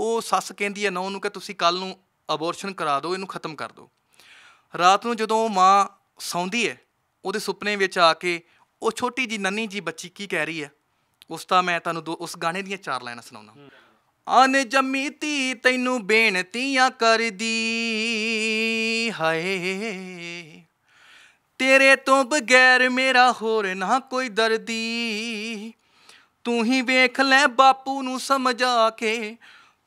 ਉਹ ਸੱਸ ਕਹਿੰਦੀ ਹੈ ਨੌਂ ਨੂੰ ਕਿ ਤੁਸੀਂ ਕੱਲ ਨੂੰ ਅਬੋਰਸ਼ਨ ਕਰਾ ਦਿਓ ਇਹਨੂੰ ਖਤਮ ਕਰ ਦਿਓ ਰਾਤ ਨੂੰ ਜਦੋਂ ਮਾਂ ਸੌਂਦੀ ਹੈ ਉਹਦੇ ਸੁਪਨੇ ਵਿੱਚ ਆ ਕੇ ਉਹ ਛੋਟੀ ਜੀ ਨੰਨੀ ਜੀ ਬੱਚੀ ਕੀ ਕਹਿ ਰਹੀ ਹੈ ਉਸ ਦਾ ਮੈਂ ਤੁਹਾਨੂੰ ਉਸ ਗਾਣੇ ਦੀਆਂ ਚਾਰ ਲਾਈਨਾਂ ਸੁਣਾਉਣਾ ਆਨੇ ਜੰਮੀ ਤੀ ਤੈਨੂੰ ਬੇਨਤੀਆਂ ਕਰਦੀ ਹਾਏ ਤੇਰੇ ਤੋਂ ਬਗੈਰ ਮੇਰਾ ਹੋਰ ਨਾ ਕੋਈ ਦਰਦੀ ਤੂੰ ਹੀ ਵੇਖ ਲੈ ਬਾਪੂ ਨੂੰ ਸਮਝਾ ਕੇ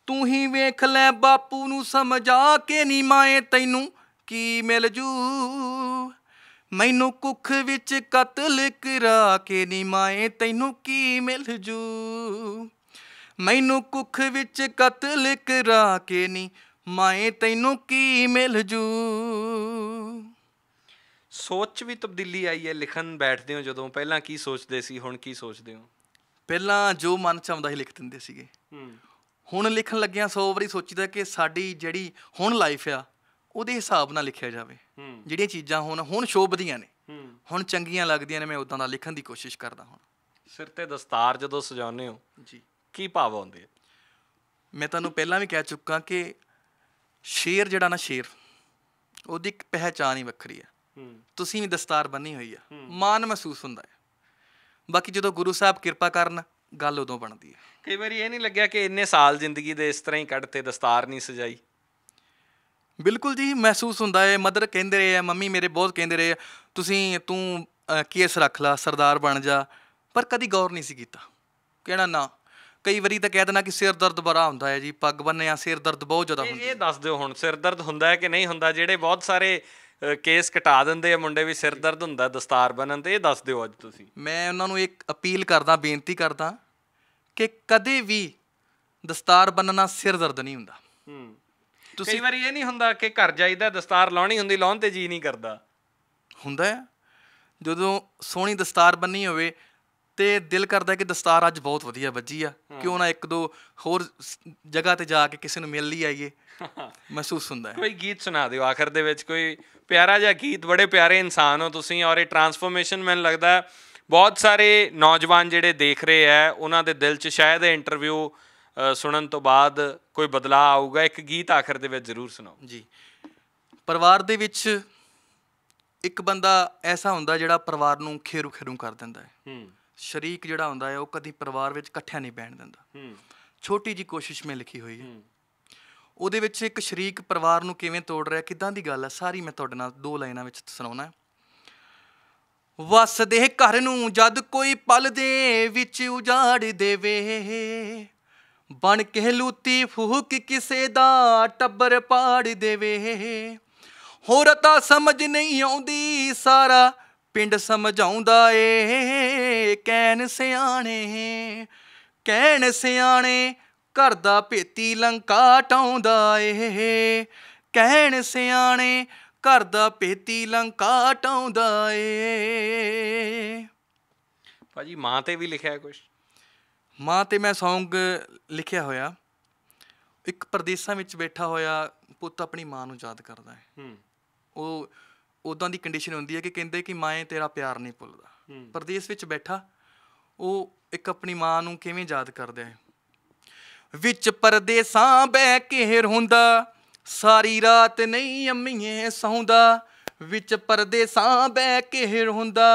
ਤੂੰ ਹੀ ਵੇਖ ਲੈ ਬਾਪੂ ਨੂੰ ਸਮਝਾ ਕੇ ਨੀ ਮਾਏ ਤੈਨੂੰ ਕੀ ਮਿਲ ਜੂ ਮੈਨੂੰ ਕੁੱਖ ਵਿੱਚ ਕਤਲ ਕਰਾ ਕੇ ਨੀ ਮਾਏ ਤੈਨੂੰ ਕੀ ਮਿਲ ਜੂ ਮੈਨੂੰ ਕੁੱਖ ਵਿੱਚ ਕਤਲ ਕਰਾ ਕੇ ਨੀ ਮਾਏ ਤੈਨੂੰ ਕੀ ਮਿਲ ਜੂ ਸੋਚ 'ਚ ਵੀ ਤਬਦੀਲੀ ਆਈ ਹੈ ਲਿਖਣ ਬੈਠਦੇ ਹੋ ਜਦੋਂ ਪਹਿਲਾਂ ਕੀ ਸੋਚਦੇ ਸੀ ਹੁਣ ਕੀ ਸੋਚਦੇ ਹੋ ਪਹਿਲਾਂ ਜੋ ਮਨ 'ਚ ਆਉਂਦਾ ਸੀ ਲਿਖ ਦਿੰਦੇ ਸੀਗੇ ਹੁਣ ਲਿਖਣ ਲੱਗਿਆਂ 100 ਵਾਰੀ ਸੋਚੀਦਾ ਕਿ ਸਾਡੀ ਜਿਹੜੀ ਹੁਣ ਲਾਈਫ ਆ ਉਹਦੇ ਹਿਸਾਬ ਨਾਲ ਲਿਖਿਆ ਜਾਵੇ ਜਿਹੜੀਆਂ ਚੀਜ਼ਾਂ ਹੁਣ ਹੁਣ ਸ਼ੋਭਦੀਆਂ ਨੇ ਹੁਣ ਚੰਗੀਆਂ ਲੱਗਦੀਆਂ ਨੇ ਮੈਂ ਉਦਾਂ ਦਾ ਲਿਖਣ ਦੀ ਕੋਸ਼ਿਸ਼ ਕਰਦਾ ਹੁਣ ਸਿਰ ਤੇ ਦਸਤਾਰ ਜਦੋਂ ਸਜਾਉਂਦੇ ਹੋ ਜੀ ਕੀ ਭਾਵ ਆਉਂਦੇ ਮੈਂ ਤੁਹਾਨੂੰ ਪਹਿਲਾਂ ਵੀ ਕਹਿ ਚੁੱਕਾ ਕਿ ਸ਼ੇਰ ਜਿਹੜਾ ਨਾ ਸ਼ੇਰ ਉਹਦੀ ਇੱਕ ਪਹਿਚਾਨ ਹੀ ਵੱਖਰੀ ਹੈ ਤੁਸੀਂ ਵੀ ਦਸਤਾਰ ਬੰਨੀ ਹੋਈ ਆ ਮਾਣ ਮਹਿਸੂਸ ਹੁੰਦਾ ਹੈ ਬਾਕੀ ਜਦੋਂ ਗੁਰੂ ਸਾਹਿਬ ਕਿਰਪਾ ਕਰਨ ਗੱਲ ਉਦੋਂ ਬਣਦੀ ਹੈ ਕਈ ਵਾਰੀ ਇਹ ਨਹੀਂ ਲੱਗਿਆ ਕਿ ਇੰਨੇ ਸਾਲ ਜ਼ਿੰਦਗੀ ਦੇ ਇਸ ਤਰ੍ਹਾਂ ਹੀ ਕੱਢਤੇ ਦਸਤਾਰ ਨਹੀਂ ਸਜਾਈ ਬਿਲਕੁਲ ਜੀ ਮਹਿਸੂਸ ਹੁੰਦਾ ਹੈ ਮਦਰ ਕਹਿੰਦੇ ਰਹੇ ਆ ਮੰਮੀ ਮੇਰੇ ਬਹੁਤ ਕਹਿੰਦੇ ਰਹੇ ਆ ਤੁਸੀਂ ਤੂੰ ਕੇਸ ਰੱਖ ਲੈ ਸਰਦਾਰ ਬਣ ਜਾ ਪਰ ਕਦੀ ਗੌਰ ਨਹੀਂ ਸੀ ਕੀਤਾ ਕਿਹੜਾ ਨਾ ਕਈ ਵਾਰੀ ਤਾਂ ਕਹਿ ਦੇਣਾ ਕਿ ਸਿਰ ਦਰਦ ਬੜਾ ਹੁੰਦਾ ਹੈ ਜੀ ਪੱਗ ਬੰਨਿਆ ਸਿਰ ਦਰਦ ਬਹੁਤ ਜ਼ਿਆਦਾ ਹੁੰਦਾ ਇਹ ਦੱਸ ਦਿਓ ਹੁਣ ਸਿਰ ਦਰਦ ਹੁੰਦਾ ਹੈ ਕਿ ਨਹੀਂ ਹੁੰਦਾ ਜਿਹੜੇ ਬਹੁਤ ਸਾਰੇ ਕੇਸ ਘਟਾ ਦਿੰਦੇ ਆ ਮੁੰਡੇ ਵੀ ਸਿਰ ਦਰਦ ਹੁੰਦਾ ਦਸਤਾਰ ਬਣਨ ਤੇ ਇਹ ਦੱਸ ਦਿਓ ਅੱਜ ਤੁਸੀਂ ਮੈਂ ਉਹਨਾਂ ਨੂੰ ਇੱਕ ਅਪੀਲ ਕਰਦਾ ਬੇਨਤੀ ਕਰਦਾ ਕਿ ਕਦੇ ਵੀ ਦਸਤਾਰ ਬਨਨਾ ਸਿਰ ਦਰਦ ਨਹੀਂ ਹੁੰਦਾ ਹੂੰ ਤੁਸੀਂ ਕਈ ਵਾਰੀ ਇਹ ਨਹੀਂ ਹੁੰਦਾ ਕਿ ਘਰ ਜਾਈਦਾ ਦਸਤਾਰ ਲਾਉਣੀ ਹੁੰਦੀ ਲਾਉਣ ਤੇ ਜੀ ਨਹੀਂ ਕਰਦਾ ਹੁੰਦਾ ਜਦੋਂ ਸੋਹਣੀ ਦਸਤਾਰ ਬੰਨੀ ਹੋਵੇ ਤੇ ਦਿਲ ਕਰਦਾ ਕਿ ਦਸਤਾਰ ਅੱਜ ਬਹੁਤ ਵਧੀਆ ਵੱਜੀ ਆ ਕਿਉਂ ਨਾ ਇੱਕ ਦੋ ਹੋਰ ਜਗ੍ਹਾ ਤੇ ਜਾ ਕੇ ਕਿਸੇ ਨੂੰ ਮਿਲ ਲਈ ਆਈਏ ਮਹਿਸੂਸ ਹੁੰਦਾ ਹੈ ਕੋਈ ਗੀਤ ਸੁਣਾ ਦਿਓ ਆਖਰ ਦੇ ਵਿੱਚ ਕੋਈ ਪਿਆਰਾ ਜਿਹਾ ਗੀਤ ਬੜੇ ਪਿਆਰੇ ਇਨਸਾਨ ਹੋ ਤੁਸੀਂ ਔਰ ਇਹ ਟਰਾਂਸਫਰਮੇਸ਼ਨ ਮੈਨੂੰ ਲੱਗਦਾ ਬਹੁਤ ਸਾਰੇ ਨੌਜਵਾਨ ਜਿਹੜੇ ਦੇਖ ਰਹੇ ਆ ਉਹਨਾਂ ਦੇ ਦਿਲ 'ਚ ਸ਼ਾਇਦ ਇਹ ਇੰਟਰਵਿਊ ਸੁਣਨ ਤੋਂ ਬਾਅਦ ਕੋਈ ਬਦਲਾਅ ਆਊਗਾ ਇੱਕ ਗੀਤ ਆਖਰ ਦੇ ਵਿੱਚ ਜ਼ਰੂਰ ਸੁਣਾਓ ਜੀ ਪਰਿਵਾਰ ਦੇ ਵਿੱਚ ਇੱਕ ਬੰਦਾ ਐਸਾ ਹੁੰਦਾ ਜਿਹੜਾ ਪਰਿਵਾਰ ਨੂੰ ਖੇਰੂ ਖੇਰੂ ਕਰ ਦਿੰਦਾ ਹੈ ਹੂੰ ਸ਼ਰੀਕ ਜਿਹੜਾ ਹੁੰਦਾ ਹੈ ਉਹ ਕਦੀ ਪਰਿਵਾਰ ਵਿੱਚ ਇਕੱਠਿਆਂ ਨਹੀਂ ਬੈਣ ਦਿੰਦਾ ਹੂੰ ਛੋਟੀ ਜੀ ਕੋਸ਼ਿਸ਼ ਮੈਂ ਲਿਖੀ ਹੋਈ ਹੈ ਹੂੰ ਉਹਦੇ ਵਿੱਚ ਇੱਕ ਸ਼ਰੀਕ ਪਰਿਵਾਰ ਨੂੰ ਕਿਵੇਂ ਤੋੜ ਰਿਹਾ ਕਿਦਾਂ ਦੀ ਗੱਲ ਹੈ ਸਾਰੀ ਮੈਂ ਤੁਹਾਡੇ ਨਾਲ ਦੋ ਲਾਈਨਾਂ ਵਿੱਚ ਸੁਣਾਉਣਾ ਵਸਦੇ ਘਰ ਨੂੰ ਜਦ ਕੋਈ ਪਲ ਦੇ ਵਿੱਚ ਉਜਾੜ ਦੇਵੇ ਬਣ ਕੇ ਲੂਤੀ ਫੂਕ ਕਿਸੇ ਦਾ ਟੱਬਰ ਪਾੜ ਦੇਵੇ ਹੋਰ ਤਾਂ ਸਮਝ ਨਹੀਂ ਆਉਂਦੀ ਸਾਰਾ ਪਿੰਡ ਸਮਝਾਉਂਦਾ ਏ ਕਹਿਣ ਸਿਆਣੇ ਕਹਿਣ ਸਿਆਣੇ ਘਰ ਦਾ ਭੇਤੀ ਲੰਕਾ ਟਾਉਂਦਾ ਏ ਕਹਿਣ ਸਿਆਣੇ ਘਰ ਦਾ ਭੇਤੀ ਲੰਕਾ ਟਾਉਂਦਾ ਏ ਭਾਜੀ ਮਾਂ ਤੇ ਵੀ ਲਿਖਿਆ ਕੁਝ ਮਾਂ ਤੇ ਮੈਂ Song ਲਿਖਿਆ ਹੋਇਆ ਇੱਕ ਪਰਦੇਸਾਂ ਵਿੱਚ ਬੈਠਾ ਹੋਇਆ ਪੁੱਤ ਆਪਣੀ ਮਾਂ ਨੂੰ ਯਾਦ ਕਰਦਾ ਹੈ ਹੂੰ ਉਹ ਉਦਾਂ ਦੀ ਕੰਡੀਸ਼ਨ ਹੁੰਦੀ ਹੈ ਕਿ ਕਹਿੰਦੇ ਕਿ ਮਾਂ ਤੇਰਾ ਪਿਆਰ ਨਹੀਂ ਭੁੱਲਦਾ ਪਰਦੇਸ ਵਿੱਚ ਬੈਠਾ ਉਹ ਇੱਕ ਆਪਣੀ ਮਾਂ ਨੂੰ ਕਿਵੇਂ ਯਾਦ ਕਰਦਾ ਹੈ ਵਿੱਚ ਪਰਦੇਸਾਂ ਬਹਿ ਕੇ ਰਹੁੰਦਾ ਸਾਰੀ ਰਾਤ ਨਹੀਂ ਅੰਮੀਏ ਸੌਂਦਾ ਵਿੱਚ ਪਰਦੇਸਾਂ ਬਹਿ ਕੇ ਰਹੁੰਦਾ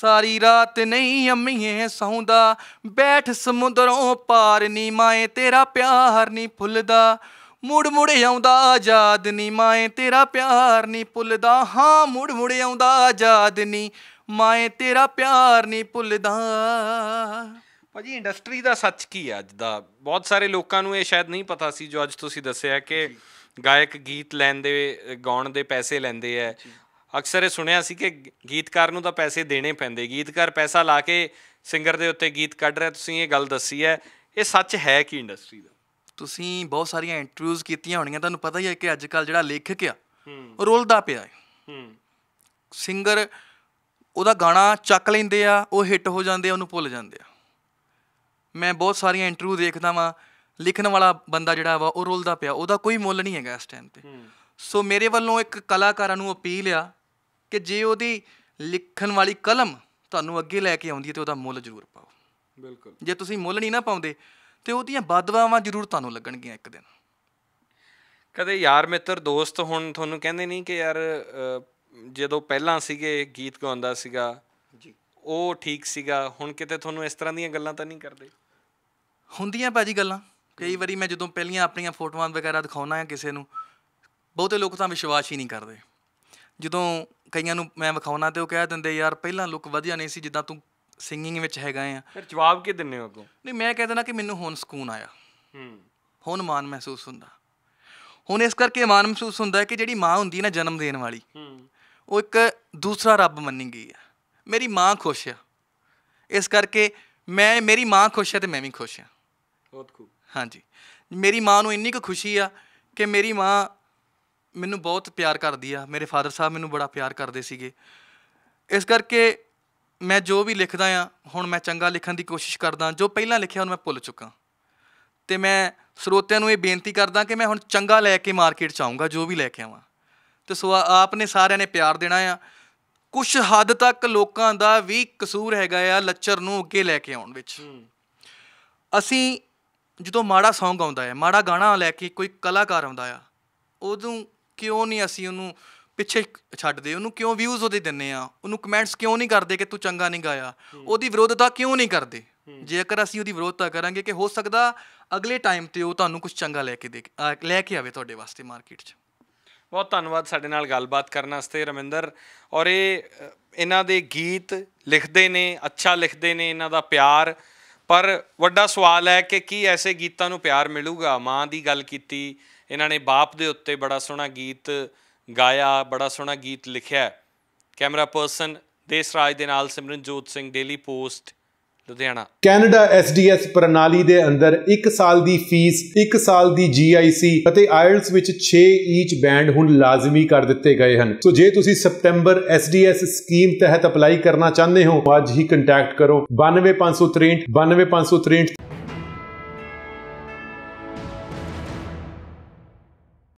ਸਾਰੀ ਰਾਤ ਨਹੀਂ ਅੰਮੀਏ ਸੌਂਦਾ ਬੈਠ ਸਮੁੰਦਰੋਂ ਪਾਰ ਨਹੀਂ ਮਾਏ ਤੇਰਾ ਪਿਆਰ ਨਹੀਂ ਭੁੱਲਦਾ ਮੁੜ ਮੁੜ ਆਉਂਦਾ ਆਜ਼ਾਦ ਨੀ ਮਾਏ ਤੇਰਾ ਪਿਆਰ ਨੀ ਭੁੱਲਦਾ ਹਾਂ ਮੁੜ ਮੁੜ ਆਉਂਦਾ ਆਜ਼ਾਦ ਨੀ ਮਾਏ ਤੇਰਾ ਪਿਆਰ ਨੀ ਭੁੱਲਦਾ ਭਾਜੀ ਇੰਡਸਟਰੀ ਦਾ ਸੱਚ ਕੀ ਹੈ ਅੱਜ ਦਾ ਬਹੁਤ ਸਾਰੇ ਲੋਕਾਂ ਨੂੰ ਇਹ ਸ਼ਾਇਦ ਨਹੀਂ ਪਤਾ ਸੀ ਜੋ ਅੱਜ ਤੁਸੀਂ ਦੱਸਿਆ ਕਿ ਗਾਇਕ ਗੀਤ ਲੈਂਦੇ ਗਾਉਣ ਦੇ ਪੈਸੇ ਲੈਂਦੇ ਐ ਅਕਸਰ ਇਹ ਸੁਣਿਆ ਸੀ ਕਿ ਗੀਤਕਾਰ ਨੂੰ ਤਾਂ ਪੈਸੇ ਦੇਣੇ ਪੈਂਦੇ ਗੀਤਕਾਰ ਪੈਸਾ ਲਾ ਕੇ ਸਿੰਗਰ ਦੇ ਉੱਤੇ ਗੀਤ ਕੱਢ ਰਿਹਾ ਤੁਸੀਂ ਇਹ ਗੱਲ ਦੱਸੀ ਹੈ ਇਹ ਸੱਚ ਹੈ ਕਿ ਇੰਡਸਟਰੀ ਦਾ ਤੁਸੀਂ ਬਹੁਤ ਸਾਰੀਆਂ ਇੰਟਰਵਿਊਜ਼ ਕੀਤੀਆਂ ਹੋਣੀਆਂ ਤੁਹਾਨੂੰ ਪਤਾ ਹੀ ਹੈ ਕਿ ਅੱਜ ਕੱਲ ਜਿਹੜਾ ਲੇਖਕ ਆ ਉਹ ਰੋਲਦਾ ਪਿਆ ਹੈ ਹੂੰ ਸਿੰਗਰ ਉਹਦਾ ਗਾਣਾ ਚੱਕ ਲੈਂਦੇ ਆ ਉਹ ਹਿੱਟ ਹੋ ਜਾਂਦੇ ਆ ਉਹਨੂੰ ਭੁੱਲ ਜਾਂਦੇ ਆ ਮੈਂ ਬਹੁਤ ਸਾਰੀਆਂ ਇੰਟਰਵਿਊ ਦੇਖਦਾ ਵਾਂ ਲਿਖਣ ਵਾਲਾ ਬੰਦਾ ਜਿਹੜਾ ਵਾ ਉਹ ਰੋਲਦਾ ਪਿਆ ਉਹਦਾ ਕੋਈ ਮੁੱਲ ਨਹੀਂ ਹੈਗਾ ਇਸ ਟਾਈਮ ਤੇ ਸੋ ਮੇਰੇ ਵੱਲੋਂ ਇੱਕ ਕਲਾਕਾਰਾਂ ਨੂੰ ਅਪੀਲ ਆ ਕਿ ਜੇ ਉਹਦੀ ਲਿਖਣ ਵਾਲੀ ਕਲਮ ਤੁਹਾਨੂੰ ਅੱਗੇ ਲੈ ਕੇ ਆਉਂਦੀ ਹੈ ਤੇ ਉਹਦਾ ਮੁੱਲ ਜ਼ਰੂਰ ਪਾਓ ਬਿਲਕੁਲ ਜੇ ਤੁਸੀਂ ਮੁੱਲ ਨਹੀਂ ਨਾ ਪਾਉਂਦੇ ਤੇ ਉਹਦੀਆਂ ਬਾਦਵਾਵਾਂ ਜ਼ਰੂਰ ਤੁਹਾਨੂੰ ਲੱਗਣਗੀਆਂ ਇੱਕ ਦਿਨ ਕਦੇ ਯਾਰ ਮਿੱਤਰ ਦੋਸਤ ਹੁਣ ਤੁਹਾਨੂੰ ਕਹਿੰਦੇ ਨਹੀਂ ਕਿ ਯਾਰ ਜਦੋਂ ਪਹਿਲਾਂ ਸੀਗੇ ਗੀਤ ਗਾਉਂਦਾ ਸੀਗਾ ਜੀ ਉਹ ਠੀਕ ਸੀਗਾ ਹੁਣ ਕਿਤੇ ਤੁਹਾਨੂੰ ਇਸ ਤਰ੍ਹਾਂ ਦੀਆਂ ਗੱਲਾਂ ਤਾਂ ਨਹੀਂ ਕਰਦੇ ਹੁੰਦੀਆਂ ਭਾਜੀ ਗੱਲਾਂ ਕਈ ਵਾਰੀ ਮੈਂ ਜਦੋਂ ਪਹਿਲੀਆਂ ਆਪਣੀਆਂ ਫੋਟੋਆਂ ਵਗੈਰਾ ਦਿਖਾਉਣਾ ਹੈ ਕਿਸੇ ਨੂੰ ਬਹੁਤੇ ਲੋਕ ਤਾਂ ਵਿਸ਼ਵਾਸ ਹੀ ਨਹੀਂ ਕਰਦੇ ਜਦੋਂ ਕਈਆਂ ਨੂੰ ਮੈਂ ਵਿਖਾਉਣਾ ਤੇ ਉਹ ਕਹਿ ਦਿੰਦੇ ਯਾਰ ਪਹਿਲਾਂ ਲੁੱਕ ਵਧੀਆ ਨਹੀਂ ਸੀ ਜਿੱਦਾਂ ਤੂੰ ਸਿੰਗਿੰਗ ਵਿੱਚ ਹੈਗਾ ਆ ਫਿਰ ਜਵਾਬ ਕੀ ਦਿੰਨੇ ਹੋ ਅੱਗੋਂ ਨਹੀਂ ਮੈਂ ਕਹਿ ਦਿੰਦਾ ਕਿ ਮੈਨੂੰ ਹੁਣ ਸਕੂਨ ਆਇਆ ਹੂੰ ਹੁਣ ਮਾਨ ਮਹਿਸੂਸ ਹੁੰਦਾ ਹੁਣ ਇਸ ਕਰਕੇ ਮਾਨ ਮਹਿਸੂਸ ਹੁੰਦਾ ਹੈ ਕਿ ਜਿਹੜੀ ਮਾਂ ਹੁੰਦੀ ਹੈ ਨਾ ਜਨਮ ਦੇਣ ਵਾਲੀ ਹੂੰ ਉਹ ਇੱਕ ਦੂਸਰਾ ਰੱਬ ਮੰਨੀ ਗਈ ਆ ਮੇਰੀ ਮਾਂ ਖੁਸ਼ ਆ ਇਸ ਕਰਕੇ ਮੈਂ ਮੇਰੀ ਮਾਂ ਖੁਸ਼ ਹੈ ਤੇ ਮੈਂ ਵੀ ਖੁਸ਼ ਆ ਬਹੁਤ ਖੂਬ ਹਾਂਜੀ ਮੇਰੀ ਮਾਂ ਨੂੰ ਇੰਨੀ ਕੁ ਖੁਸ਼ੀ ਆ ਕਿ ਮੇਰੀ ਮਾਂ ਮੈਨੂੰ ਬਹੁਤ ਪਿਆਰ ਕਰਦੀ ਆ ਮੇਰੇ ਫਾਦਰ ਸਾਹਿਬ ਮੈਨੂੰ ਬੜਾ ਪਿਆਰ ਕਰਦੇ ਸੀਗੇ ਇਸ ਕਰਕੇ ਮੈਂ ਜੋ ਵੀ ਲਿਖਦਾ ਆ ਹੁਣ ਮੈਂ ਚੰਗਾ ਲਿਖਣ ਦੀ ਕੋਸ਼ਿਸ਼ ਕਰਦਾ ਜੋ ਪਹਿਲਾਂ ਲਿਖਿਆ ਉਹਨੂੰ ਮੈਂ ਭੁੱਲ ਚੁੱਕਾ ਤੇ ਮੈਂ ਸਰੋਤਿਆਂ ਨੂੰ ਇਹ ਬੇਨਤੀ ਕਰਦਾ ਕਿ ਮੈਂ ਹੁਣ ਚੰਗਾ ਲੈ ਕੇ ਮਾਰਕੀਟ ਚ ਆਉਂਗਾ ਜੋ ਵੀ ਲੈ ਕੇ ਆਵਾਂ ਤੇ ਸੋ ਆਪ ਨੇ ਸਾਰਿਆਂ ਨੇ ਪਿਆਰ ਦੇਣਾ ਆ ਕੁਝ ਹੱਦ ਤੱਕ ਲੋਕਾਂ ਦਾ ਵੀ ਕਸੂਰ ਹੈਗਾ ਆ ਲੱਚਰ ਨੂੰ ਅੱਗੇ ਲੈ ਕੇ ਆਉਣ ਵਿੱਚ ਅਸੀਂ ਜਦੋਂ ਮਾੜਾ ਸੌਂਗ ਆਉਂਦਾ ਹੈ ਮਾੜਾ ਗਾਣਾ ਲੈ ਕੇ ਕੋਈ ਕਲਾਕਾਰ ਆਉਂਦਾ ਆ ਉਦੋਂ ਕਿਉਂ ਨਹੀਂ ਅਸੀਂ ਉਹਨੂੰ ਪਿੱਛੇ ਛੱਡ ਦੇ ਉਹਨੂੰ ਕਿਉਂ ਵਿਊਜ਼ ਉਹਦੇ ਦਿੰਨੇ ਆ ਉਹਨੂੰ ਕਮੈਂਟਸ ਕਿਉਂ ਨਹੀਂ ਕਰਦੇ ਕਿ ਤੂੰ ਚੰਗਾ ਨਹੀਂ ਗਾਇਆ ਉਹਦੀ ਵਿਰੋਧਤਾ ਕਿਉਂ ਨਹੀਂ ਕਰਦੇ ਜੇਕਰ ਅਸੀਂ ਉਹਦੀ ਵਿਰੋਧਤਾ ਕਰਾਂਗੇ ਕਿ ਹੋ ਸਕਦਾ ਅਗਲੇ ਟਾਈਮ ਤੇ ਉਹ ਤੁਹਾਨੂੰ ਕੁਝ ਚੰਗਾ ਲੈ ਕੇ ਦੇ ਲੈ ਕੇ ਆਵੇ ਤੁਹਾਡੇ ਵਾਸਤੇ ਮਾਰਕੀਟ 'ਚ ਬਹੁਤ ਧੰਨਵਾਦ ਸਾਡੇ ਨਾਲ ਗੱਲਬਾਤ ਕਰਨ ਵਾਸਤੇ ਰਮਿੰਦਰ ਔਰ ਇਹ ਇਹਨਾਂ ਦੇ ਗੀਤ ਲਿਖਦੇ ਨੇ ਅੱਛਾ ਲਿਖਦੇ ਨੇ ਇਹਨਾਂ ਦਾ ਪਿਆਰ ਪਰ ਵੱਡਾ ਸਵਾਲ ਹੈ ਕਿ ਕੀ ਐਸੇ ਗੀਤਾਂ ਨੂੰ ਪਿਆਰ ਮਿਲੂਗਾ ਮਾਂ ਦੀ ਗੱਲ ਕੀਤੀ ਇਹਨਾਂ ਨੇ ਬਾਪ ਦੇ ਉੱਤੇ ਬੜਾ ਸੋਹਣਾ ਗੀਤ ਗਾਇਆ ਬੜਾ ਸੋਹਣਾ ਗੀਤ ਲਿਖਿਆ ਕੈਮਰਾ ਪਰਸਨ ਦੇਸ ਰਾਜ ਦੇ ਨਾਲ Simranjot Singh Daily Post Ludhiana Canada SDS ਪ੍ਰਣਾਲੀ ਦੇ ਅੰਦਰ 1 ਸਾਲ ਦੀ ਫੀਸ 1 ਸਾਲ ਦੀ ਜੀਆਈਸੀ ਅਤੇ ਆਇਲਸ ਵਿੱਚ 6 ਈਚ ਬੈਂਡ ਹੁਣ ਲਾਜ਼ਮੀ ਕਰ ਦਿੱਤੇ ਗਏ ਹਨ ਸੋ ਜੇ ਤੁਸੀਂ ਸਪਟੈਂਬਰ ਐਸਡੀਐਸ ਸਕੀਮ ਤਹਿਤ ਅਪਲਾਈ ਕਰਨਾ ਚਾਹੁੰਦੇ ਹੋ ਅੱਜ ਹੀ ਕੰਟੈਕਟ ਕਰੋ 92563 92563